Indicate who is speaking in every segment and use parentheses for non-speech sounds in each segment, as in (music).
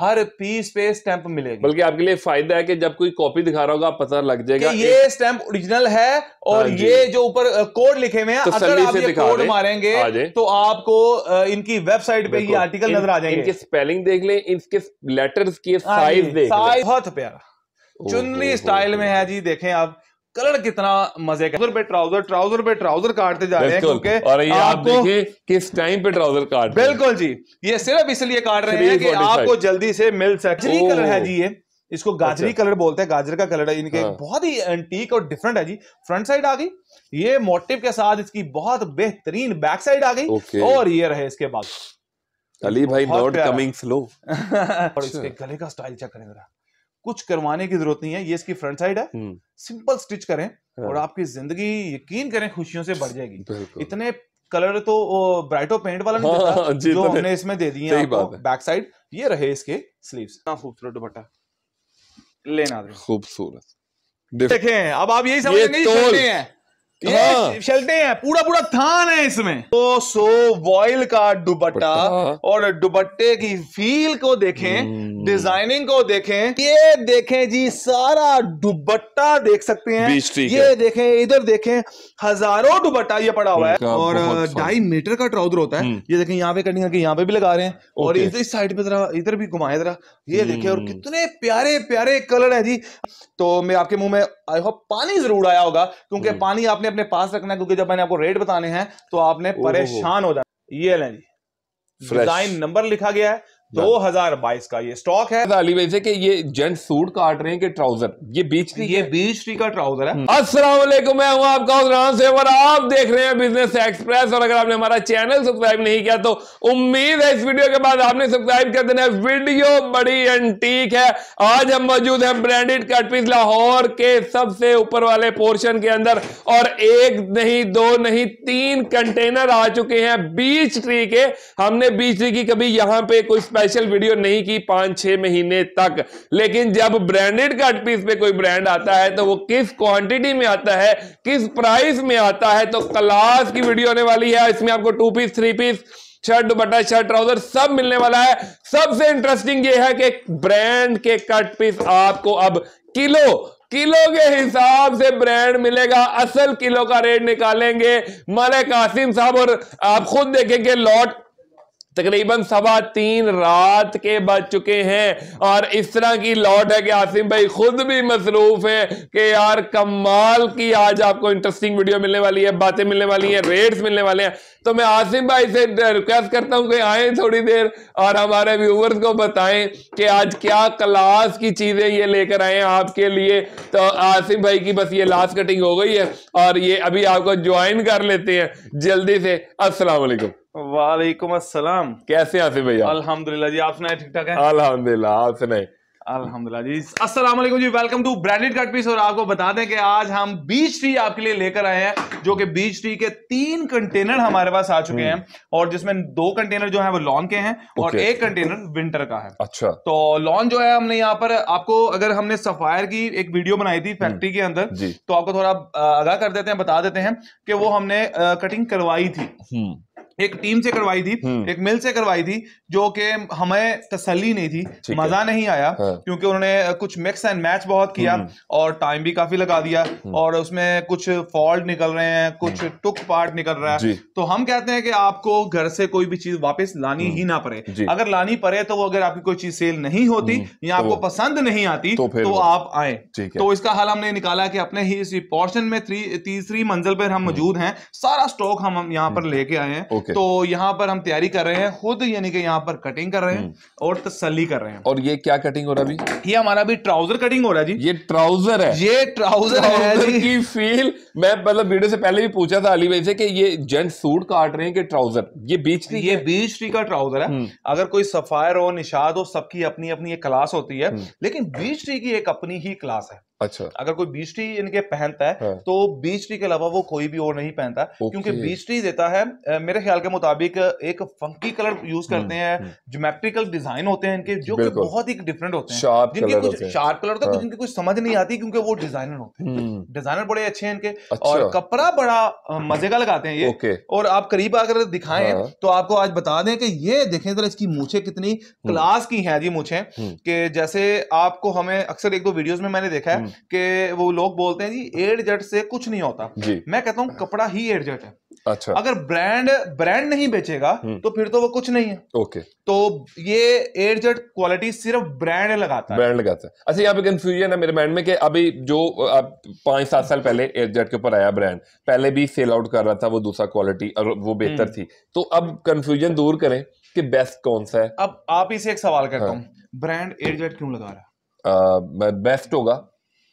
Speaker 1: हर piece पे stamp मिलेगी बल्कि आपके लिए फायदा है कि जब कोई कॉपी दिखा रहा होगा पता लग जाएगा कि ये
Speaker 2: स्टैंप ओरिजिनल है और हाँ ये जो ऊपर कोड लिखे हुए हैं तो अगर आप ये कोड मारेंगे
Speaker 1: तो आपको इनकी वेबसाइट पे ये आर्टिकल नजर आ जाएंगे इनके स्पेलिंग देख लें इनके लेटर्स की साइज हाँ देख बहुत प्यारा चुनरी स्टाइल में
Speaker 2: है जी देखें आप कलर कितना मजे का पे ट्राउजर ट्राउजर पे ट्राउजर काटते जा रहे हैं क्योंकि और ये आप
Speaker 1: देखिए किस टाइम पे ट्राउजर काट बिल्कुल जी ये सिर्फ इसलिए काट रहे हैं कि आपको
Speaker 2: जल्दी से मिल सके कलर है जी ये इसको अच्छा। गाजरी अच्छा। कलर बोलते हैं गाजर का कलर है इनके हाँ। बहुत ही एंटीक और डिफरेंट है जी फ्रंट साइड आ गई ये मोटिव के साथ इसकी बहुत बेहतरीन बैक साइड आ गई और ये रहे इसके बाद
Speaker 1: अली भाई नॉट कमिंग स्लो
Speaker 2: और इसके अच्छा। गले का स्टाइल चेक करें मेरा कुछ करवाने की जरूरत नहीं है ये इसकी फ्रंट साइड है सिंपल हम्म। स्टिच करें हाँ। और आपकी जिंदगी यकीन करें खुशियों से बढ़ जाएगी इतने कलर तो ब्राइटो पेंट वाला नहीं हाँ, जो हमने इसमें दे दिए बैक साइड ये रहे इसके स्लीव्स खूबसूरत दुपट्टा
Speaker 1: लेना खूबसूरत देखें
Speaker 2: अब आप यही समझ नहीं हैं हाँ। चलते हैं पूरा पूरा थान है इसमें तो सो वॉयल का दुपट्टा और दुपट्टे की फील को देखें हम्म। डिजाइनिंग को देखें ये देखें जी सारा दुपट्टा देख सकते हैं ये है। देखें इधर देखें हजारों दुपट्टा ये पड़ा हुआ है और ढाई मीटर का ट्राउजर होता है हम्म। ये देखें यहाँ पे कटिंग करके यहाँ पे भी लगा रहे हैं और इस साइड पे जरा इधर भी घुमाए जरा ये हम्म। देखें और कितने प्यारे प्यारे कलर है जी तो मैं आपके मुंह में आई होप पानी जरूर आया होगा क्योंकि पानी आपने आपने अपने पास रखना है क्योंकि जब मैंने आपको रेट बताने हैं तो आपने परेशान हो जाना ये लें जी डिजाइन नंबर लिखा गया है
Speaker 1: 2022 का ये स्टॉक है अली वैसे कि ये जेंट सूट काट रहे हैं कि ट्राउजर ये बीच की ये
Speaker 2: बीच की का ट्राउजर
Speaker 1: है हम्म। अस्सलाम वालेकुम मैं हूं आपका उजरान से और आप देख रहे हैं बिजनेस एक्सप्रेस और अगर आपने हमारा चैनल सब्सक्राइब नहीं किया तो उम्मीद है इस वीडियो के बाद आपने सब्सक्राइब कर देना वीडियो बड़ी एंटीक है आज हम मौजूद है ब्रांडेड कटपीस लाहौर के सबसे ऊपर वाले पोर्शन के अंदर और एक नहीं दो नहीं तीन कंटेनर आ चुके हैं बीच ट्री के हमने बीच ट्री की कभी यहाँ पे कोई स्पेशल वीडियो नहीं की पांच छह महीने तक लेकिन जब ब्रांडेड कट पीस पे कोई ब्रांड आता है तो वो किस क्वांटिटी में आता है किस प्राइस में आता है तो क्लास की वीडियो होने वाली है इसमें आपको two piece three piece shirt बटा शर्ट ट्राउजर सब मिलने वाला है सबसे इंटरेस्टिंग ये है कि ब्रांड के कट पीस आपको अब किलो किलो के हिसाब से ब्रांड मिलेगा असल किलो का रेट निकालेंगे मलिक कासिम साहब और आप खुद देखेंगे लॉट तकरीबन सवा तीन रात के बज चुके हैं और इस तरह की लौट है कि आसिम भाई खुद भी मसरूफ है कि यार कमाल की आज आपको इंटरेस्टिंग वीडियो मिलने वाली है बातें मिलने वाली हैं रेट्स मिलने वाले हैं तो मैं आसिम भाई से रिक्वेस्ट करता हूं कि आए थोड़ी देर और हमारे व्यूवर्स को बताएं कि आज क्या क्लास की चीजें ये लेकर आए हैं आपके लिए तो आसिम भाई की बस ये लास्ट कटिंग हो गई है और ये अभी आपको ज्वाइन कर लेते हैं जल्दी से असलामेकुम वालेकुम अस्सलाम कैसे आसिफ भैया अल्हम्दुलिल्लाह जी आप सुनाए ठीक ठाक है अल्हम्दुलिल्लाह आप सुनाए अल्हम्दुलिल्लाह जी
Speaker 2: अस्सलाम वालेकुम जी welcome to branded cut piece और आपको बता दें कि आज हम बीच ट्री आपके लिए लेकर आए हैं जो कि बीच ट्री के तीन कंटेनर हमारे पास आ चुके हैं हम्म। और जिसमें दो कंटेनर जो है वो लॉन के हैं और एक कंटेनर विंटर का है अच्छा तो लॉन जो है हमने यहाँ पर आपको अगर हमने सफायर की एक वीडियो बनाई थी फैक्ट्री हम्म। के अंदर तो आपको थोड़ा आगाह कर देते हैं बता देते हैं कि वो हमने कटिंग करवाई थी हम्म। एक टीम से करवाई थी हम्म। एक मिल से करवाई थी जो कि हमें तसली नहीं थी मजा नहीं आया हाँ। क्योंकि उन्होंने कुछ मिक्स एंड मैच बहुत किया हम्म। और टाइम भी काफी लगा दिया हम्म। और उसमें कुछ फॉल्ट निकल रहे हैं कुछ टुक पार्ट निकल रहा है तो हम कहते हैं कि आपको घर से कोई भी चीज वापस लानी ही ना पड़े अगर लानी पड़े तो वो अगर आपकी कोई चीज सेल नहीं होती या आपको तो पसंद नहीं आती तो, तो आप आए तो इसका हल हमने निकाला कि अपने ही इसी पोर्शन में तीसरी मंजिल पर हम मौजूद हैं सारा स्टॉक हम यहाँ पर लेके आए हैं तो यहाँ पर हम तैयारी कर रहे हैं खुद यानी कि यहाँ पर कटिंग कर रहे हैं हम्म। और
Speaker 1: तसली कर रहे हैं और ये क्या कटिंग हो रहा है ये हमारा अभी ट्राउजर कटिंग हो रहा है जी ये ट्राउजर है ये ट्राउजर है की फील मैं मतलब वीडियो से पहले भी पूछा था अली भाई से कि ये जेंट सूट काट रहे हैं कि ट्राउजर ये बीच ट्री ये बीच ट्री का ट्राउजर है हम्म। अगर कोई सफायर हो निशाद
Speaker 2: हो सबकी अपनी अपनी एक क्लास होती है हम्म। लेकिन बीच ट्री की एक अपनी ही क्लास है अच्छा अगर कोई बीस टी इनके पहनता है हाँ। तो बीच टी के अलावा वो कोई भी और नहीं पहनता क्योंकि बीस टी देता है मेरे ख्याल के मुताबिक एक फंकी कलर यूज करते हम्म, हैं जोमेट्रिकल हम्म। डिजाइन होते हैं इनके जो कि बहुत ही डिफरेंट होते हैं जिनके कुछ शार्प कलर होता है जिनकी कुछ समझ नहीं आती क्योंकि वो डिजाइनर होते हैं डिजाइनर हम्म। बड़े अच्छे हैं इनके अच्छा। और कपड़ा बड़ा मजे का लगाते हैं ये और आप करीब अगर दिखाएं हाँ। तो आपको आज बता दें कि ये देखें जरा इसकी मूछे कितनी क्लास की हैं जी मूछे कि जैसे आपको हमें अक्सर एक दो वीडियोज में मैंने देखा है हम्म। कि वो लोग बोलते हैं जी एड जट से कुछ नहीं होता मैं कहता हूँ कपड़ा ही एड जट है अच्छा अगर ब्रांड ब्रांड नहीं बेचेगा हम्म। तो फिर तो वो कुछ नहीं है ओके तो ये एडजट
Speaker 1: क्वालिटी सिर्फ ब्रांड लगाता है ब्रांड लगाता है अच्छा यहाँ पे कंफ्यूजन है मेरे माइंड में कि अभी जो आप पांच सात साल पहले एयरजेट के ऊपर आया ब्रांड पहले भी सेल आउट कर रहा था वो दूसरा क्वालिटी और वो बेहतर हम्म। थी तो अब कंफ्यूजन दूर करें कि बेस्ट कौन सा है अब आप इसे एक सवाल करता हूँ
Speaker 2: ब्रांड एयरजेट क्यों लगा
Speaker 1: रहा है बेस्ट होगा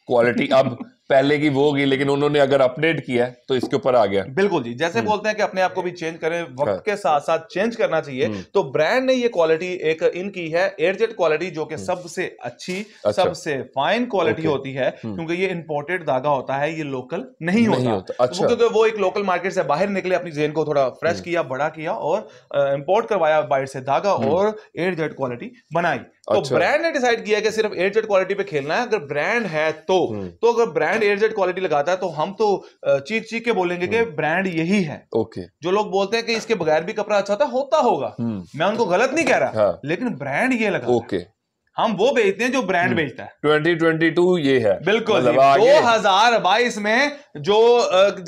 Speaker 1: क्वालिटी अब पहले की वो होगी लेकिन उन्होंने अगर अपडेट किया तो इसके ऊपर आ गया बिल्कुल जी जैसे हम्म। बोलते हैं कि अपने आप
Speaker 2: को भी चेंज करें वक्त हाँ। के साथ साथ चेंज करना चाहिए हम्म। तो ब्रांड ने ये क्वालिटी एक इनकी है एयरजेट क्वालिटी जो कि हम्म। सबसे अच्छी अच्छा। सबसे फाइन क्वालिटी होती है क्योंकि ये इंपोर्टेड धागा होता है ये लोकल नहीं होता, नहीं होता। अच्छा। क्योंकि वो एक लोकल मार्केट से बाहर निकले अपनी जेन को थोड़ा फ्रेश किया बड़ा किया और इम्पोर्ट करवाया बाहर से धागा और एयरजेट क्वालिटी बनाई तो ब्रांड अच्छा। ने डिसाइड किया कि सिर्फ एयरजेट क्वालिटी पे खेलना है अगर ब्रांड है तो हम्म। तो अगर ब्रांड एयरजेट क्वालिटी लगाता है तो हम तो चीख चीख के बोलेंगे कि ब्रांड हम्म। यही है ओके जो लोग बोलते हैं कि इसके बगैर भी कपड़ा अच्छा था होता होगा हम्म। मैं उनको गलत नहीं कह रहा हाँ। लेकिन ब्रांड ये लगा ओके हम वो बेचते हैं जो ब्रांड हम्म। बेचता है
Speaker 1: 2022 ये है बिल्कुल मतलब दो
Speaker 2: हजार बाईस में जो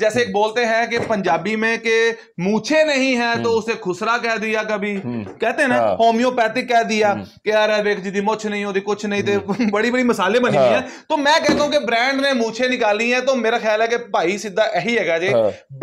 Speaker 2: जैसे एक बोलते हैं कि पंजाबी में के मूछे नहीं है तो हम्म। उसे खुसरा कह दिया कभी हम्म। कहते हैं ना हाँ। होम्योपैथिक कह दिया कि यार वेख जी मुछ नहीं होती कुछ नहीं थे (laughs) बड़ी बड़ी मसाले बनी हुई हाँ। है तो मैं कहता हूँ कि ब्रांड ने मूछे निकाली है तो मेरा ख्याल है कि भाई सीधा यही है जी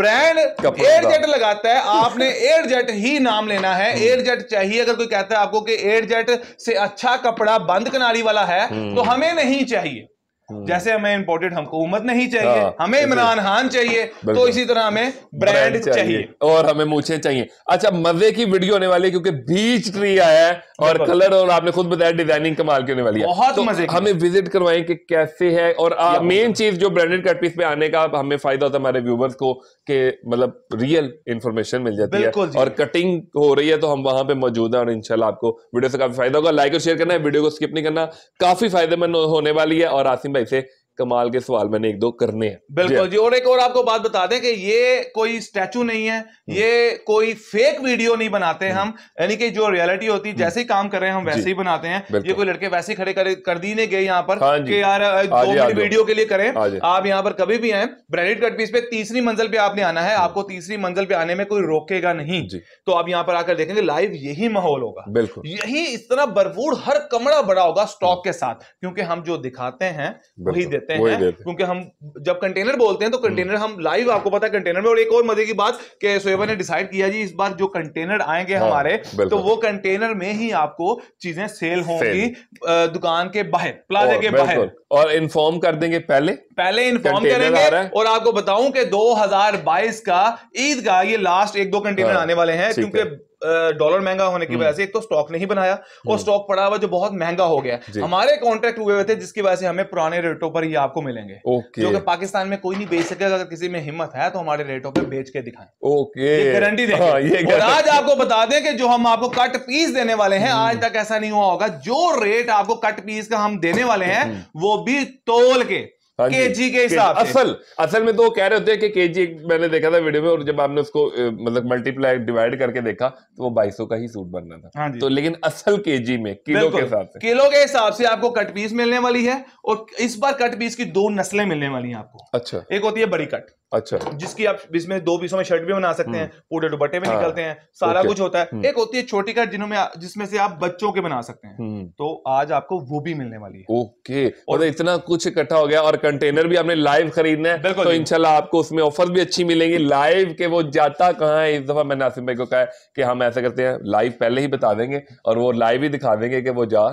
Speaker 2: ब्रांड एयर जेट लगाता है आपने एयर जेट ही नाम लेना है एयर जेट चाहिए अगर कोई कहता है आपको कि एयर जेट से अच्छा कपड़ा बंद कनारी वाला है तो हम्म। हमें नहीं चाहिए हाँ। जैसे हमें इम्पोर्टेड हमको हुकूमत नहीं चाहिए हाँ, हमें इमरान खान चाहिए तो इसी तरह हमें ब्रांड चाहिए।, चाहिए
Speaker 1: और हमें मूछे चाहिए अच्छा मजे की वीडियो होने वाली क्योंकि बीच ट्री आया है और कलर और आपने खुद बताया डिजाइनिंग कमाल की होने वाली है बहुत तो मजे हमें विजिट करवाएं कि कैसे है और मेन चीज जो ब्रांडेड कटपीस पे आने का हमें फायदा होता है हमारे व्यूवर्स को कि मतलब रियल इंफॉर्मेशन मिल जाती है और कटिंग हो रही है तो हम वहां पे मौजूद है और इनशाला आपको वीडियो से काफी फायदा होगा लाइक और शेयर करना है वीडियो को स्किप नहीं करना काफी फायदेमंद होने वाली है और आसिम 贝斯。कमाल के सवाल मैंने एक दो करने हैं बिल्कुल
Speaker 2: जी और एक और आपको बात बता दें कि ये कोई स्टैचू नहीं है हम्म। ये कोई फेक वीडियो नहीं बनाते हम्म। हम यानी कि जो रियलिटी होती है हम्म। जैसे ही काम कर रहे हैं हम वैसे ही बनाते हैं ये कोई लड़के वैसे ही खड़े कर, कर दी नहीं गए यहाँ पर हाँ कि यार वीडियो के लिए करें हाँ आप यहाँ पर कभी भी आए ब्रेडिट कट पीस पे तीसरी मंजिल पे आपने आना है आपको तीसरी मंजिल पे आने में कोई रोकेगा नहीं तो आप यहाँ पर आकर देखेंगे लाइव यही माहौल होगा बिल्कुल यही इस तरह भरपूर हर कमरा बड़ा होगा स्टॉक के साथ क्योंकि हम जो दिखाते हैं वही देते देते हैं क्योंकि हम जब कंटेनर बोलते हैं तो कंटेनर हम लाइव आपको पता है कंटेनर में और एक और मजे की बात कि सोएबा ने डिसाइड किया जी इस बार जो कंटेनर आएंगे हाँ, हमारे तो वो कंटेनर में ही आपको चीजें सेल होंगी दुकान के बाहर प्लाजा के बाहर और इन्फॉर्म कर देंगे पहले पहले इन्फॉर्म करेंगे और आपको बताऊं कि 2022 का ईद का ये लास्ट एक दो कंटेनर हाँ। आने वाले हैं क्योंकि डॉलर महंगा होने की हम्म। वजह से एक तो स्टॉक नहीं बनाया और स्टॉक हम्म। पड़ा हुआ जो बहुत महंगा हो गया हमारे कॉन्ट्रैक्ट हुए हुए थे जिसकी वजह से हमें पुराने रेटों पर ही आपको मिलेंगे जो कि पाकिस्तान में कोई नहीं बेच सकेगा अगर किसी में हिम्मत है तो हमारे रेटों पर बेच के दिखाए
Speaker 1: ओके गारंटी हाँ, और आज
Speaker 2: आपको बता दें कि जो हम आपको कट पीस देने वाले हैं आज हम्म। तक ऐसा नहीं हुआ होगा जो रेट आपको कट पीस का हम देने वाले हैं वो भी तोल के
Speaker 1: हाँ केजी के हिसाब के, असल असल में तो कह रहे होते हैं कि केजी मैंने देखा था वीडियो में और जब आपने उसको मतलब मल्टीप्लाई डिवाइड करके देखा तो वो बाईसो का ही सूट बनना था हाँ तो लेकिन असल केजी में किलो के हिसाब से
Speaker 2: किलो के हिसाब से आपको कट पीस मिलने वाली है और इस बार कट पीस की दो नस्लें मिलने वाली है आपको अच्छा एक होती है बड़ी कट अच्छा जिसकी आप इसमें दो पीसों में शर्ट भी बना सकते हैं हम्म। पूरे दुपट्टे भी हाँ, निकलते हैं सारा कुछ होता है हम्म। एक होती है छोटी कट जिन्होंने जिसमें से आप बच्चों के बना सकते हैं
Speaker 1: हम्म। तो आज आपको वो भी मिलने वाली है ओके और मतलब इतना कुछ इकट्ठा हो गया और कंटेनर भी आपने लाइव खरीदना है तो इनशाला आपको उसमें ऑफर भी अच्छी मिलेंगी लाइव के वो जाता कहाँ है इस दफा मैंने आसिम भाई को कहा कि हम ऐसा करते हैं लाइव पहले ही बता देंगे और वो लाइव ही दिखा देंगे कि वो जा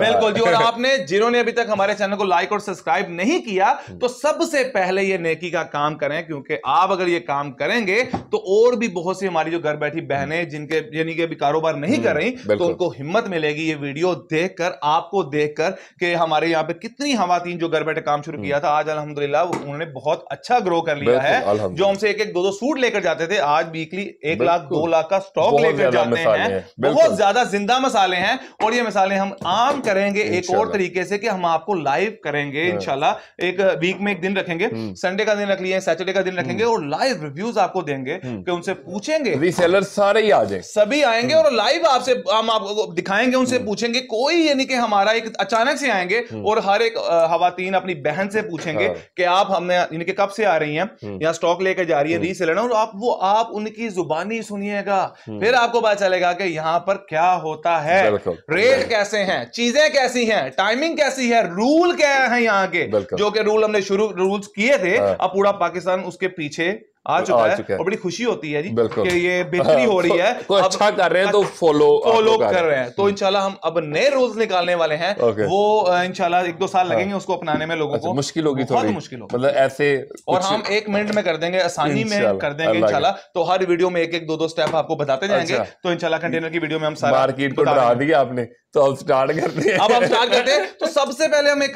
Speaker 1: बिल्कुल जी और (laughs) आपने जिन्होंने अभी तक हमारे चैनल को लाइक और सब्सक्राइब नहीं किया हम्म। तो
Speaker 2: सबसे पहले ये नेकी का काम करें क्योंकि आप अगर ये काम करेंगे तो और भी बहुत सी हमारी जो घर बैठी बहनें हम्म। जिनके यानी कि अभी कारोबार नहीं हम्म, कर रही तो उनको हिम्मत मिलेगी ये वीडियो देखकर आपको देखकर कि हमारे यहाँ पे कितनी हवातीन जो घर बैठे काम शुरू किया था आज अलहमदुल्ला उन्होंने बहुत अच्छा ग्रो कर लिया है जो हमसे एक एक दो दो सूट लेकर जाते थे आज वीकली एक लाख दो लाख का स्टॉक लेकर जाते हैं बहुत ज्यादा जिंदा मसाले हैं और ये मसाले हम आज काम करेंगे एक और तरीके से कि हम आपको लाइव करेंगे हाँ। इंशाल्लाह एक वीक में एक दिन रखेंगे संडे हम्म। का दिन रख लिए सैटरडे का दिन रखेंगे हम्म। और लाइव रिव्यूज आपको देंगे हम्म। कि उनसे पूछेंगे रीसेलर सारे ही आ जाए सभी आएंगे और लाइव आपसे हम आपको दिखाएंगे उनसे पूछेंगे कोई यानी कि हमारा एक अचानक से आएंगे और हर एक खातन अपनी बहन से पूछेंगे हाँ। कि आप हमने इनके कब से आ रही हैं या स्टॉक लेकर जा रही है रीसेलर और आप वो आप उनकी जुबानी सुनिएगा फिर आपको पता चलेगा कि यहाँ पर क्या होता है रेट कैसे हैं चीजें कैसी हैं टाइमिंग कैसी है रूल क्या है यहाँ के जो के रूल हमने शुरू रूल्स किए थे हाँ। अब पूरा पाकिस्तान उसके पीछे आ चुका, आ चुका है और बड़ी खुशी होती है जी कि ये बेहतरी हो रही (laughs) है को, को अच्छा कर रहे हैं तो फॉलो फॉलो कर रहे हैं तो हम्म। इंशाल्लाह हम अब नए रूल्स निकालने वाले हैं वो इंशाल्लाह एक दो साल हाँ। लगेंगे उसको अपनाने में लोगों अच्छा, को मुश्किल होगी बहुत मुश्किल होगी
Speaker 1: मतलब ऐसे और हम
Speaker 2: एक मिनट में कर देंगे आसानी में कर देंगे इंशाल्लाह तो हर वीडियो में एक एक दो दो स्टेप आपको बताते जाएंगे अच्छा। तो इंशाल्लाह कंटेनर की वीडियो में हम मार्केट को डरा
Speaker 1: दिया आपने तो अब स्टार्ट करते हैं अब हम स्टार्ट करते
Speaker 2: हैं तो सबसे पहले हम एक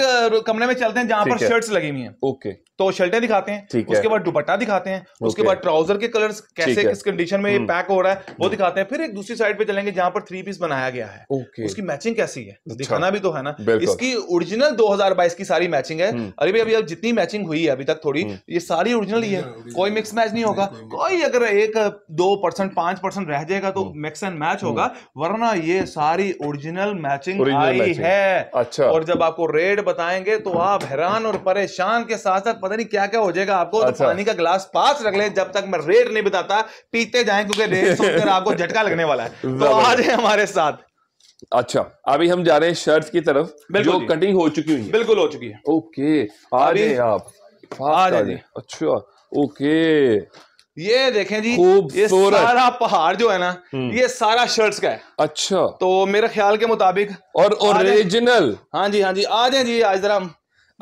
Speaker 2: कमरे में चलते हैं जहां पर शर्ट्स लगी हुई हैं ओके तो शर्टें दिखाते हैं उसके बाद दुपट्टा दिखाते हैं उसके बाद ट्राउजर के कलर्स कैसे किस कंडीशन में ये पैक हम्म। हो रहा है वो हम्म। दिखाते हैं फिर एक दूसरी साइड पे चलेंगे जहां पर थ्री पीस बनाया गया है ओके उसकी मैचिंग कैसी है अच्छा। दिखाना भी तो है ना इसकी ओरिजिनल 2022 की सारी मैचिंग है हम्म। अरे भाई अभी अब जितनी मैचिंग हुई है अभी तक थोड़ी ये सारी ओरिजिनल ही है कोई मिक्स मैच नहीं होगा कोई अगर एक दो परसेंट पांच परसेंट रह जाएगा तो मिक्स एंड मैच होगा वरना ये सारी ओरिजिनल ओरिजिनल मैचिंग आई है अच्छा और जब आपको रेड बताएंगे तो आप हैरान और परेशान के साथ साथ पता नहीं क्या क्या हो जाएगा आपको तो अच्छा। तो पानी का ग्लास पास रख ले जब तक मैं रेड नहीं बताता पीते जाए
Speaker 1: क्योंकि रेड (laughs) सुनकर आपको झटका लगने वाला है तो आज है हमारे साथ अच्छा अभी हम जा रहे हैं शर्ट की तरफ जो कटिंग हो चुकी हुई बिल्कुल हो चुकी है ओके आ रहे आप आ रहे अच्छा ओके ये देखें जी ये सारा
Speaker 2: पहाड़ जो है ना हम्म। ये सारा शर्ट्स का है अच्छा तो मेरे ख्याल के मुताबिक और ओरिजिनल
Speaker 1: हाँ जी हाँ जी आ जाए जी आज जरा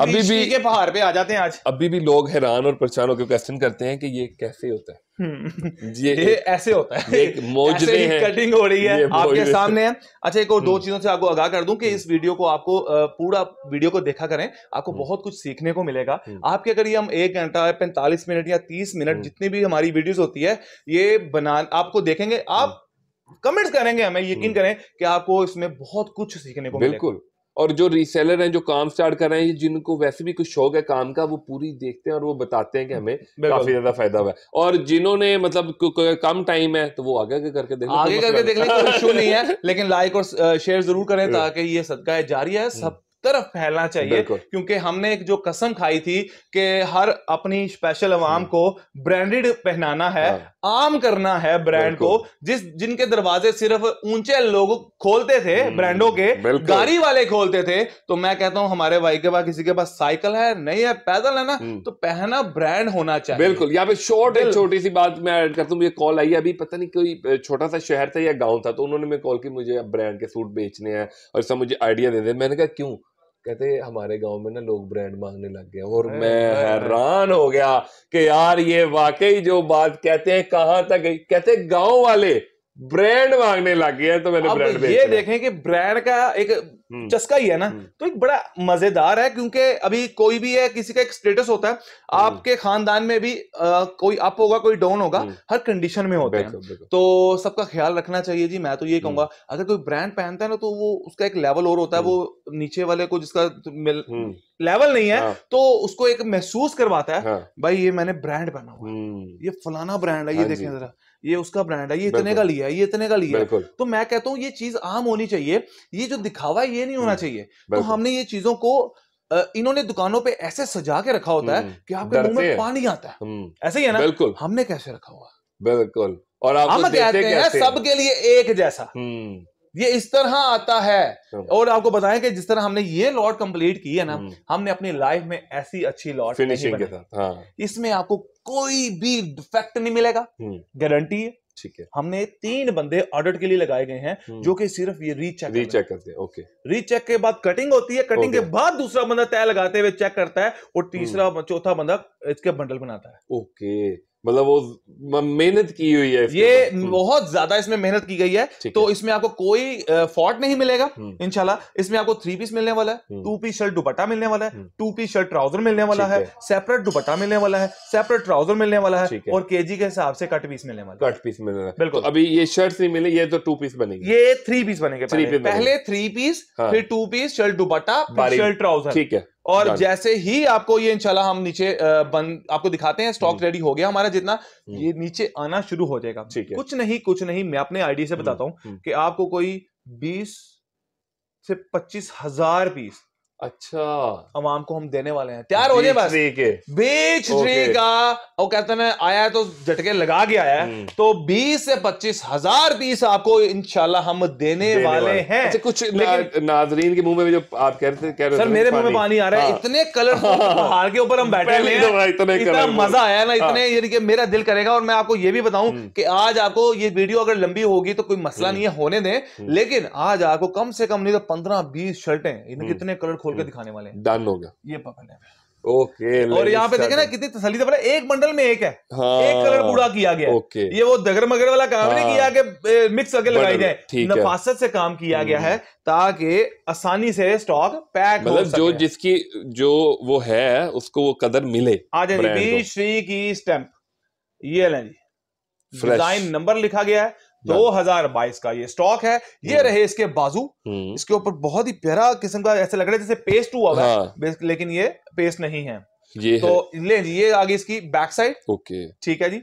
Speaker 1: अभी भी के पहाड़ पे आ जाते हैं आज अभी भी लोग हैरान और परेशान होकर क्वेश्चन करते हैं कि ये कैसे होता है हम्म। ये, ये
Speaker 2: ऐसे होता है एक मोजरे कटिंग हो रही है आपके सामने है
Speaker 1: अच्छा एक और दो हम्म। चीजों से आपको आगाह
Speaker 2: कर दूं कि हम्म। इस वीडियो को आपको पूरा वीडियो को देखा करें आपको बहुत कुछ सीखने को मिलेगा आपके अगर ये हम एक घंटा पैंतालीस मिनट या तीस मिनट जितनी भी हमारी वीडियोज होती है ये बना आपको देखेंगे आप कमेंट्स करेंगे हमें यकीन करें कि आपको इसमें बहुत कुछ सीखने
Speaker 1: को बिल्कुल और जो रीसेलर हैं जो काम स्टार्ट कर रहे हैं जिनको वैसे भी कुछ शौक है काम का वो पूरी देखते हैं और वो बताते हैं कि हमें काफी ज्यादा फायदा हुआ है और जिन्होंने मतलब कम टाइम है तो वो आगे आगे करके देख आगे तो करके देख कोई इशू नहीं है लेकिन लाइक और शेयर जरूर करें ताकि
Speaker 2: ये सदका जारी है सब हम्म। तरफ फैलना चाहिए क्योंकि हमने एक जो कसम खाई थी कि हर अपनी स्पेशल अवाम हम्म। को ब्रांडेड पहनाना है हाँ। आम करना है ब्रांड को जिस जिनके दरवाजे सिर्फ ऊंचे लोग खोलते थे ब्रांडों हम्म, के गाड़ी वाले खोलते थे तो मैं कहता हूं हमारे भाई के पास किसी के पास साइकिल है नहीं है पैदल है ना हम्म। तो पहना ब्रांड होना चाहिए बिल्कुल
Speaker 1: यहाँ पे शॉर्ट एक छोटी सी बात मैं ऐड करता हूँ मुझे कॉल आई अभी पता नहीं कोई छोटा सा शहर था या गाँव था तो उन्होंने मैं कॉल की मुझे ब्रांड के सूट बेचने हैं और सब मुझे आइडिया दे दे मैंने कहा क्यों कहते हमारे गांव में ना लोग ब्रांड मांगने लग गए और मैं हैरान हो गया कि यार ये वाकई जो बात कहते हैं कहाँ तक गई कहते गांव वाले ब्रांड मांगने लग गया तो मैंने ब्रांड ये देखें कि ब्रांड का
Speaker 2: एक हम्म। चस्का ही है ना हम्म। तो एक बड़ा मजेदार है क्योंकि अभी कोई भी है किसी का एक स्टेटस होता है हम्म। आपके खानदान में भी आ, कोई अप होगा कोई डाउन होगा हर कंडीशन में होता है तो सबका ख्याल रखना चाहिए जी मैं तो ये कहूंगा अगर कोई ब्रांड पहनता है ना तो वो उसका एक लेवल और होता है वो नीचे वाले को जिसका मिल लेवल नहीं है हाँ। तो उसको एक महसूस करवाता है हाँ। भाई ये मैंने ब्रांड पहना हुआ ये फलाना ब्रांड है ये हाँ देखें जरा ये उसका ब्रांड है ये इतने का लिया है ये इतने का लिया है तो मैं कहता हूँ ये चीज आम होनी चाहिए ये जो दिखावा है ये नहीं होना हम्म, चाहिए तो हमने ये चीजों को इन्होंने दुकानों पे ऐसे सजा के रखा होता है हम्म, कि आपके मुंह में पानी आता है हम्म,
Speaker 1: ऐसे ही है ना बिल्कुल हमने कैसे रखा हुआ बिल्कुल और
Speaker 2: आप हम कहते हैं सबके लिए एक जैसा ये
Speaker 1: इस तरह आता
Speaker 2: है और आपको बताएं कि जिस तरह हमने ये लॉट कंप्लीट की है ना हमने अपनी लाइफ में ऐसी अच्छी लॉट फिनिशिंग के साथ हाँ। इसमें आपको कोई भी डिफेक्ट नहीं मिलेगा गारंटी हम्म। है ठीक है हमने तीन बंदे ऑडिट के लिए लगाए गए हैं हम्म। जो कि सिर्फ ये रीचेक रीचेक करते हैं ओके रीचेक के बाद कटिंग होती है कटिंग के बाद दूसरा बंदा तय लगाते हुए चेक करता है और हम्म। तीसरा चौथा बंदा इसके बंडल बनाता है
Speaker 1: ओके मतलब वो मेहनत की हुई है ये
Speaker 2: बहुत हम्म। ज्यादा इसमें मेहनत की गई है तो इसमें आपको कोई फॉल्ट नहीं मिलेगा हम्म। इनशाला इसमें आपको थ्री पीस मिलने वाला है टू पीस शर्ट दुपट्टा मिलने वाला है टू पीस शर्ट ट्राउजर मिलने वाला है सेपरेट दुपट्टा मिलने वाला है सेपरेट ट्राउजर मिलने वाला है और के के हिसाब से कट पीस मिलने वाला कट पीस मिलने वाला तो बिल्कुल अभी
Speaker 1: ये शर्ट नहीं मिले ये तो टू पीस बनेगी ये थ्री पीस बनेंगे पहले
Speaker 2: थ्री पीस हाँ। फिर two
Speaker 1: piece shirt dupatta shirt trouser ठीक है और
Speaker 2: जैसे ही आपको ये इंशाल्लाह हम नीचे बंद आपको दिखाते हैं स्टॉक हम्म। रेडी हो गया हमारा जितना हम्म। ये नीचे आना शुरू हो जाएगा कुछ नहीं कुछ नहीं मैं अपने आईडी से हम्म, बताता हूँ कि आपको कोई बीस से पच्चीस हजार पीस अच्छा अवाम को हम देने वाले हैं तैयार हो जाए बस बीच ट्री का वो कहते हैं आया है तो झटके लगा के आया है हम्म। तो 20 से पच्चीस हजार पीस आपको इनशाला हम देने, देने वाले, वाले हैं अच्छा कुछ ना,
Speaker 1: नाजरीन के मुंह में जो आप कह रहे थे सर मेरे मुंह में पानी आ रहा है हाँ। इतने कलर (laughs) हाँ। पहाड़ के ऊपर हम बैठे हुए तो इतना मजा आया ना हाँ। इतने
Speaker 2: यानी कि मेरा दिल करेगा और मैं आपको ये भी बताऊं हम्म। कि आज आपको ये वीडियो अगर लंबी होगी तो कोई मसला हम्म। नहीं है होने दें लेकिन आज आपको कम से कम नहीं तो पंद्रह बीस शर्टें इतने कलर खोल खोल के दिखाने वाले डन हो गया ये पकड़ है
Speaker 1: ओके okay, और यहाँ पे देखे ना
Speaker 2: कितनी तसली से एक मंडल में एक है हाँ, एक कलर पूरा किया गया ओके okay, ये वो दगर मगर वाला काम हाँ, नहीं किया कि मिक्स करके लगाई जाए नफासत से काम किया गया हम्म। है ताकि आसानी से स्टॉक पैक मतलब जो
Speaker 1: जिसकी जो वो है उसको वो कदर मिले आ जाए
Speaker 2: श्री की स्टैंप ये लें डिजाइन नंबर लिखा गया है 2022 का ये स्टॉक है ये hmm. रहे इसके बाजू hmm. इसके ऊपर बहुत ही प्यारा किस्म का ऐसा लग रहा है जैसे पेस्ट हुआ हाँ। है लेकिन ये पेस्ट नहीं है ये तो ले ये आगे इसकी बैक साइड ओके ठीक है जी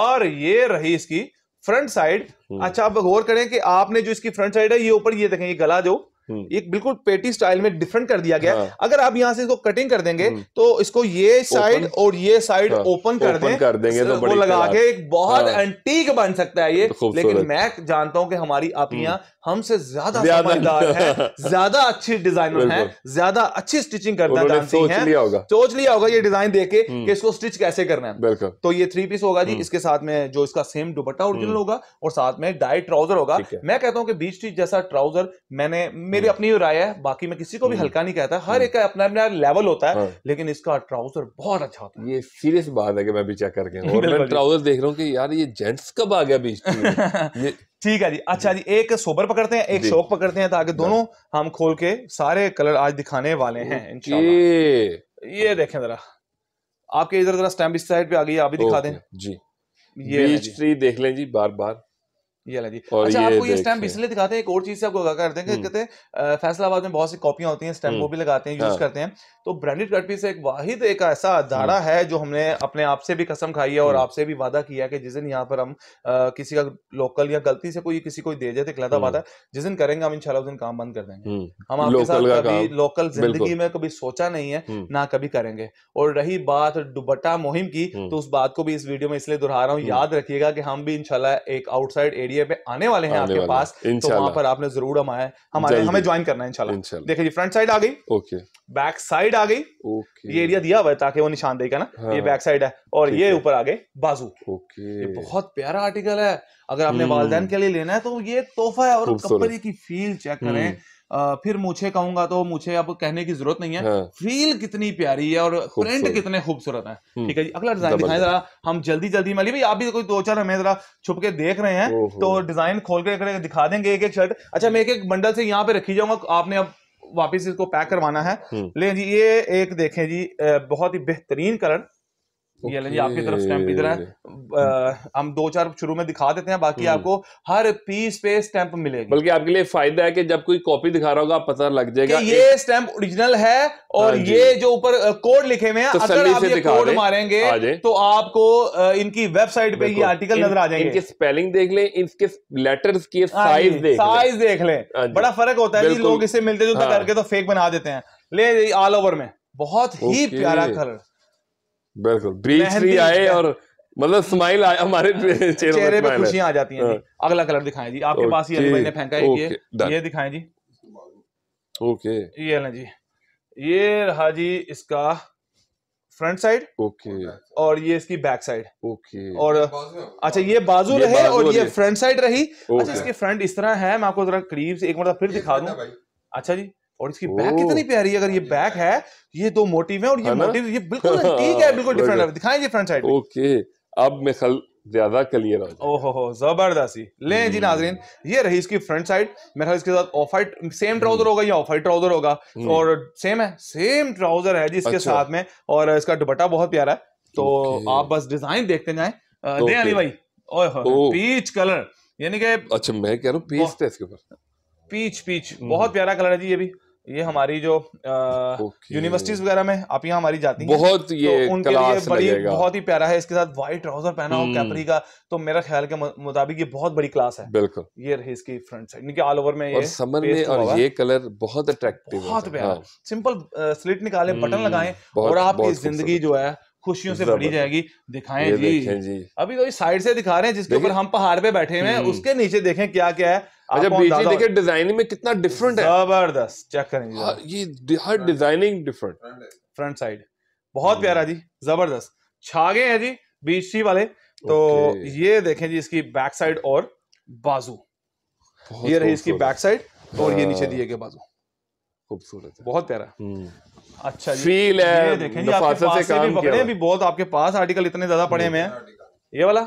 Speaker 2: और ये रही इसकी फ्रंट साइड hmm. अच्छा आप गौर करें कि आपने जो इसकी फ्रंट साइड है ये ऊपर ये देखें ये गला जो हम्म। एक बिल्कुल पेटी स्टाइल में डिफरेंट कर दिया गया हाँ। अगर आप यहाँ से इसको कटिंग कर देंगे हम्म। तो इसको ये साइड और ये साइड हाँ। ओपन कर दें कर देंगे तो बड़ी लगा के एक बहुत हाँ। एंटीक बन सकता है ये तो लेकिन मैं जानता हूँ कि हमारी आप हम्म। यहाँ हमसे ज्यादा समझदार है (laughs) ज्यादा अच्छी डिजाइनर है ज्यादा अच्छी स्टिचिंग करना जानती है सोच लिया होगा ये डिजाइन देख के इसको स्टिच कैसे करना है तो ये थ्री पीस होगा जी इसके साथ में जो इसका सेम दुपट्टा ओरिजिनल होगा और साथ में डाइट ट्राउजर होगा मैं कहता हूँ कि बीच जैसा ट्राउजर मैंने मेरी अपनी राय है बाकी मैं किसी को भी हम्म। हल्का नहीं कहता हर हम्म। एक
Speaker 1: का अपना अपना लेवल होता है हाँ। लेकिन इसका ट्राउजर बहुत अच्छा होता है ये सीरियस बात है कि मैं भी चेक करके ट्राउजर देख रहा हूँ कि यार ये जेंट्स कब आ गया बीच
Speaker 2: में (laughs) ठीक है जी अच्छा जी एक सोबर पकड़ते हैं एक शौक पकड़ते हैं ताकि हाँ। दोनों हम खोल के सारे कलर आज दिखाने वाले हैं
Speaker 1: ये
Speaker 2: देखें जरा आपके इधर जरा स्टैम्प इस साइड पे आ गई आप भी दिखा दें
Speaker 1: जी ये बीच ट्री देख लें जी बार बार अच्छा, ये लगी अच्छा आपको ये स्टैम्प इसलिए
Speaker 2: दिखाते हैं एक और चीज से आपको कर देंगे हम्म। कहते हैं फैसलाबाद में बहुत सी कॉपियां होती हैं स्टैम्प हम्म। वो भी लगाते हैं यूज हाँ। करते हैं तो ब्रांडेड कट पीस एक वाहिद एक ऐसा धारा हम्म। है जो हमने अपने आप से भी कसम खाई है और आपसे भी वादा किया है कि जिस दिन यहाँ पर हम किसी का लोकल या गलती से कोई किसी को दे देते इकलौता बात है जिस दिन करेंगे हम इनशाला उस दिन काम बंद कर
Speaker 1: देंगे हम आपके साथ कभी लोकल जिंदगी में
Speaker 2: कभी सोचा नहीं है ना कभी करेंगे और रही बात दुबट्टा मुहिम की तो उस बात को भी इस वीडियो में इसलिए दोहरा रहा हूँ याद रखिएगा कि हम भी इनशाला एक आउटसाइड एरिया वीडियो पे आने वाले हैं आने आपके पास तो वहां पर आपने जरूर हम आया हमारे हमें ज्वाइन करना है इंशाल्लाह देखिए जी फ्रंट साइड आ गई ओके बैक साइड आ गई ओके ये एरिया दिया हुआ है ताकि वो निशानदेही का ना हाँ, ये बैक साइड है और ये ऊपर आ गए बाजू ओके ये बहुत प्यारा आर्टिकल है अगर आपने हम्म। वालदेन के लिए लेना है तो ये तोहफा है और कंपनी की फील चेक करें हम्म। फिर मुझे कहूंगा तो मुझे अब कहने की जरूरत नहीं है हाँ। फील कितनी प्यारी है और प्रिंट कितने खूबसूरत है हम्म। ठीक है जी अगला डिजाइन दिखाएं जरा हम जल्दी जल्दी मैं भाई आप भी तो कोई दो चार हमें जरा छुप के देख रहे हैं तो डिजाइन खोल के दिखा देंगे एक एक शर्ट अच्छा मैं एक एक बंडल से यहाँ पे रखी जाऊंगा आपने अब वापिस इसको पैक करवाना है हम्म। लेकिन जी ये एक देखें जी बहुत ही बेहतरीन
Speaker 1: कलर ये लेंगे आपकी तरफ स्टैंप इधर है हम दो चार शुरू में दिखा देते हैं बाकी हम्म। आपको हर पीस पे स्टैंप मिलेगी बल्कि आपके लिए फायदा है कि जब कोई कॉपी दिखा रहा होगा पता लग जाएगा ये
Speaker 2: स्टैंप ओरिजिनल है और हाँ ये जो ऊपर कोड लिखे हुए हैं तो अगर आप ये कोड मारेंगे तो आपको इनकी वेबसाइट पे ये आर्टिकल नजर आ जाएंगे इनकी स्पेलिंग देख
Speaker 1: लें इनके लेटर्स की साइज देख साइज देख लें हाँ बड़ा फर्क होता है लोग इसे
Speaker 2: मिलते जुलते हाँ। करके तो फेक बना देते हैं ले ऑल ओवर में बहुत ही प्यारा कलर
Speaker 1: बिल्कुल ब्रीच भी आए और मतलब स्माइल आया हमारे (laughs) चेहरे, पे खुशियां आ जाती हैं हाँ।
Speaker 2: अगला कलर दिखाएं जी आपके पास ये भाई ने फेंका है ये ये दिखाएं जी ओके ये ना जी ये रहा जी इसका फ्रंट साइड ओके और ये इसकी बैक साइड ओके और हाँ। अच्छा ये बाजू रहे और ये फ्रंट साइड रही अच्छा इसकी फ्रंट इस तरह है मैं आपको जरा करीब से एक मतलब फिर दिखा दूं अच्छा जी
Speaker 1: और इसकी बैक कितनी
Speaker 2: प्यारी है अगर ये बैक है ये दो मोटिव है और ये मोटिव ये बिल्कुल ठीक है बिल्कुल डिफरेंट (laughs) है
Speaker 1: दिखाएं ये फ्रंट साइड ओके अब मैं कल ज्यादा क्लियर ओहो हो
Speaker 2: जबरदस्त ले जी hmm. नाजरीन ये रही इसकी फ्रंट साइड मेरा इसके साथ ऑफ वाइट सेम ट्राउजर होगा या ऑफ वाइट ट्राउजर होगा hmm. और सेम है सेम ट्राउजर है जी इसके अच्छा। साथ में और इसका दुपट्टा बहुत प्यारा है तो आप बस डिजाइन देखते जाए ले अली भाई
Speaker 1: पीच कलर oh. यानी कि अच्छा मैं कह रहा हूँ पीच था इसके ऊपर
Speaker 2: पीच पीच hmm. बहुत प्यारा कलर है जी ये भी ये हमारी जो यूनिवर्सिटीज वगैरह में आप यहाँ हमारी जाती हैं बहुत तो ये तो उनके लिए बड़ी बहुत ही प्यारा है इसके साथ व्हाइट ट्राउजर पहना हो कैपरी हम्म। का तो मेरा ख्याल के मुताबिक ये बहुत बड़ी क्लास है बिल्कुल ये रही इसकी फ्रंट साइड इनके ऑल ओवर में और समर में और ये
Speaker 1: कलर बहुत अट्रैक्टिव बहुत प्यारा
Speaker 2: सिंपल स्लिट निकाले बटन लगाए और आपकी जिंदगी जो है खुशियों से भरी जाएगी दिखाएं जी।, जी अभी तो साइड से दिखा रहे हैं जिसके ऊपर हम पहाड़ पे बैठे हुए हैं हम्म। उसके नीचे देखें क्या क्या है अच्छा देखिए डिजाइनिंग में कितना डिफरेंट है जबरदस्त चेक करें हाँ, ये हर डिजाइनिंग डिफरेंट फ्रंट साइड बहुत हम्म। प्यारा जी जबरदस्त छागे हैं जी सी वाले तो ये देखें जी इसकी बैक साइड और बाजू ये रही इसकी बैक साइड और ये नीचे हाँ। दिए गए बाजू खूबसूरत बहुत प्यारा हम्म। अच्छा फील है देखें से काम किया भी बहुत आपके पास आर्टिकल इतने ज्यादा पड़े हुए हैं हम्म। ये वाला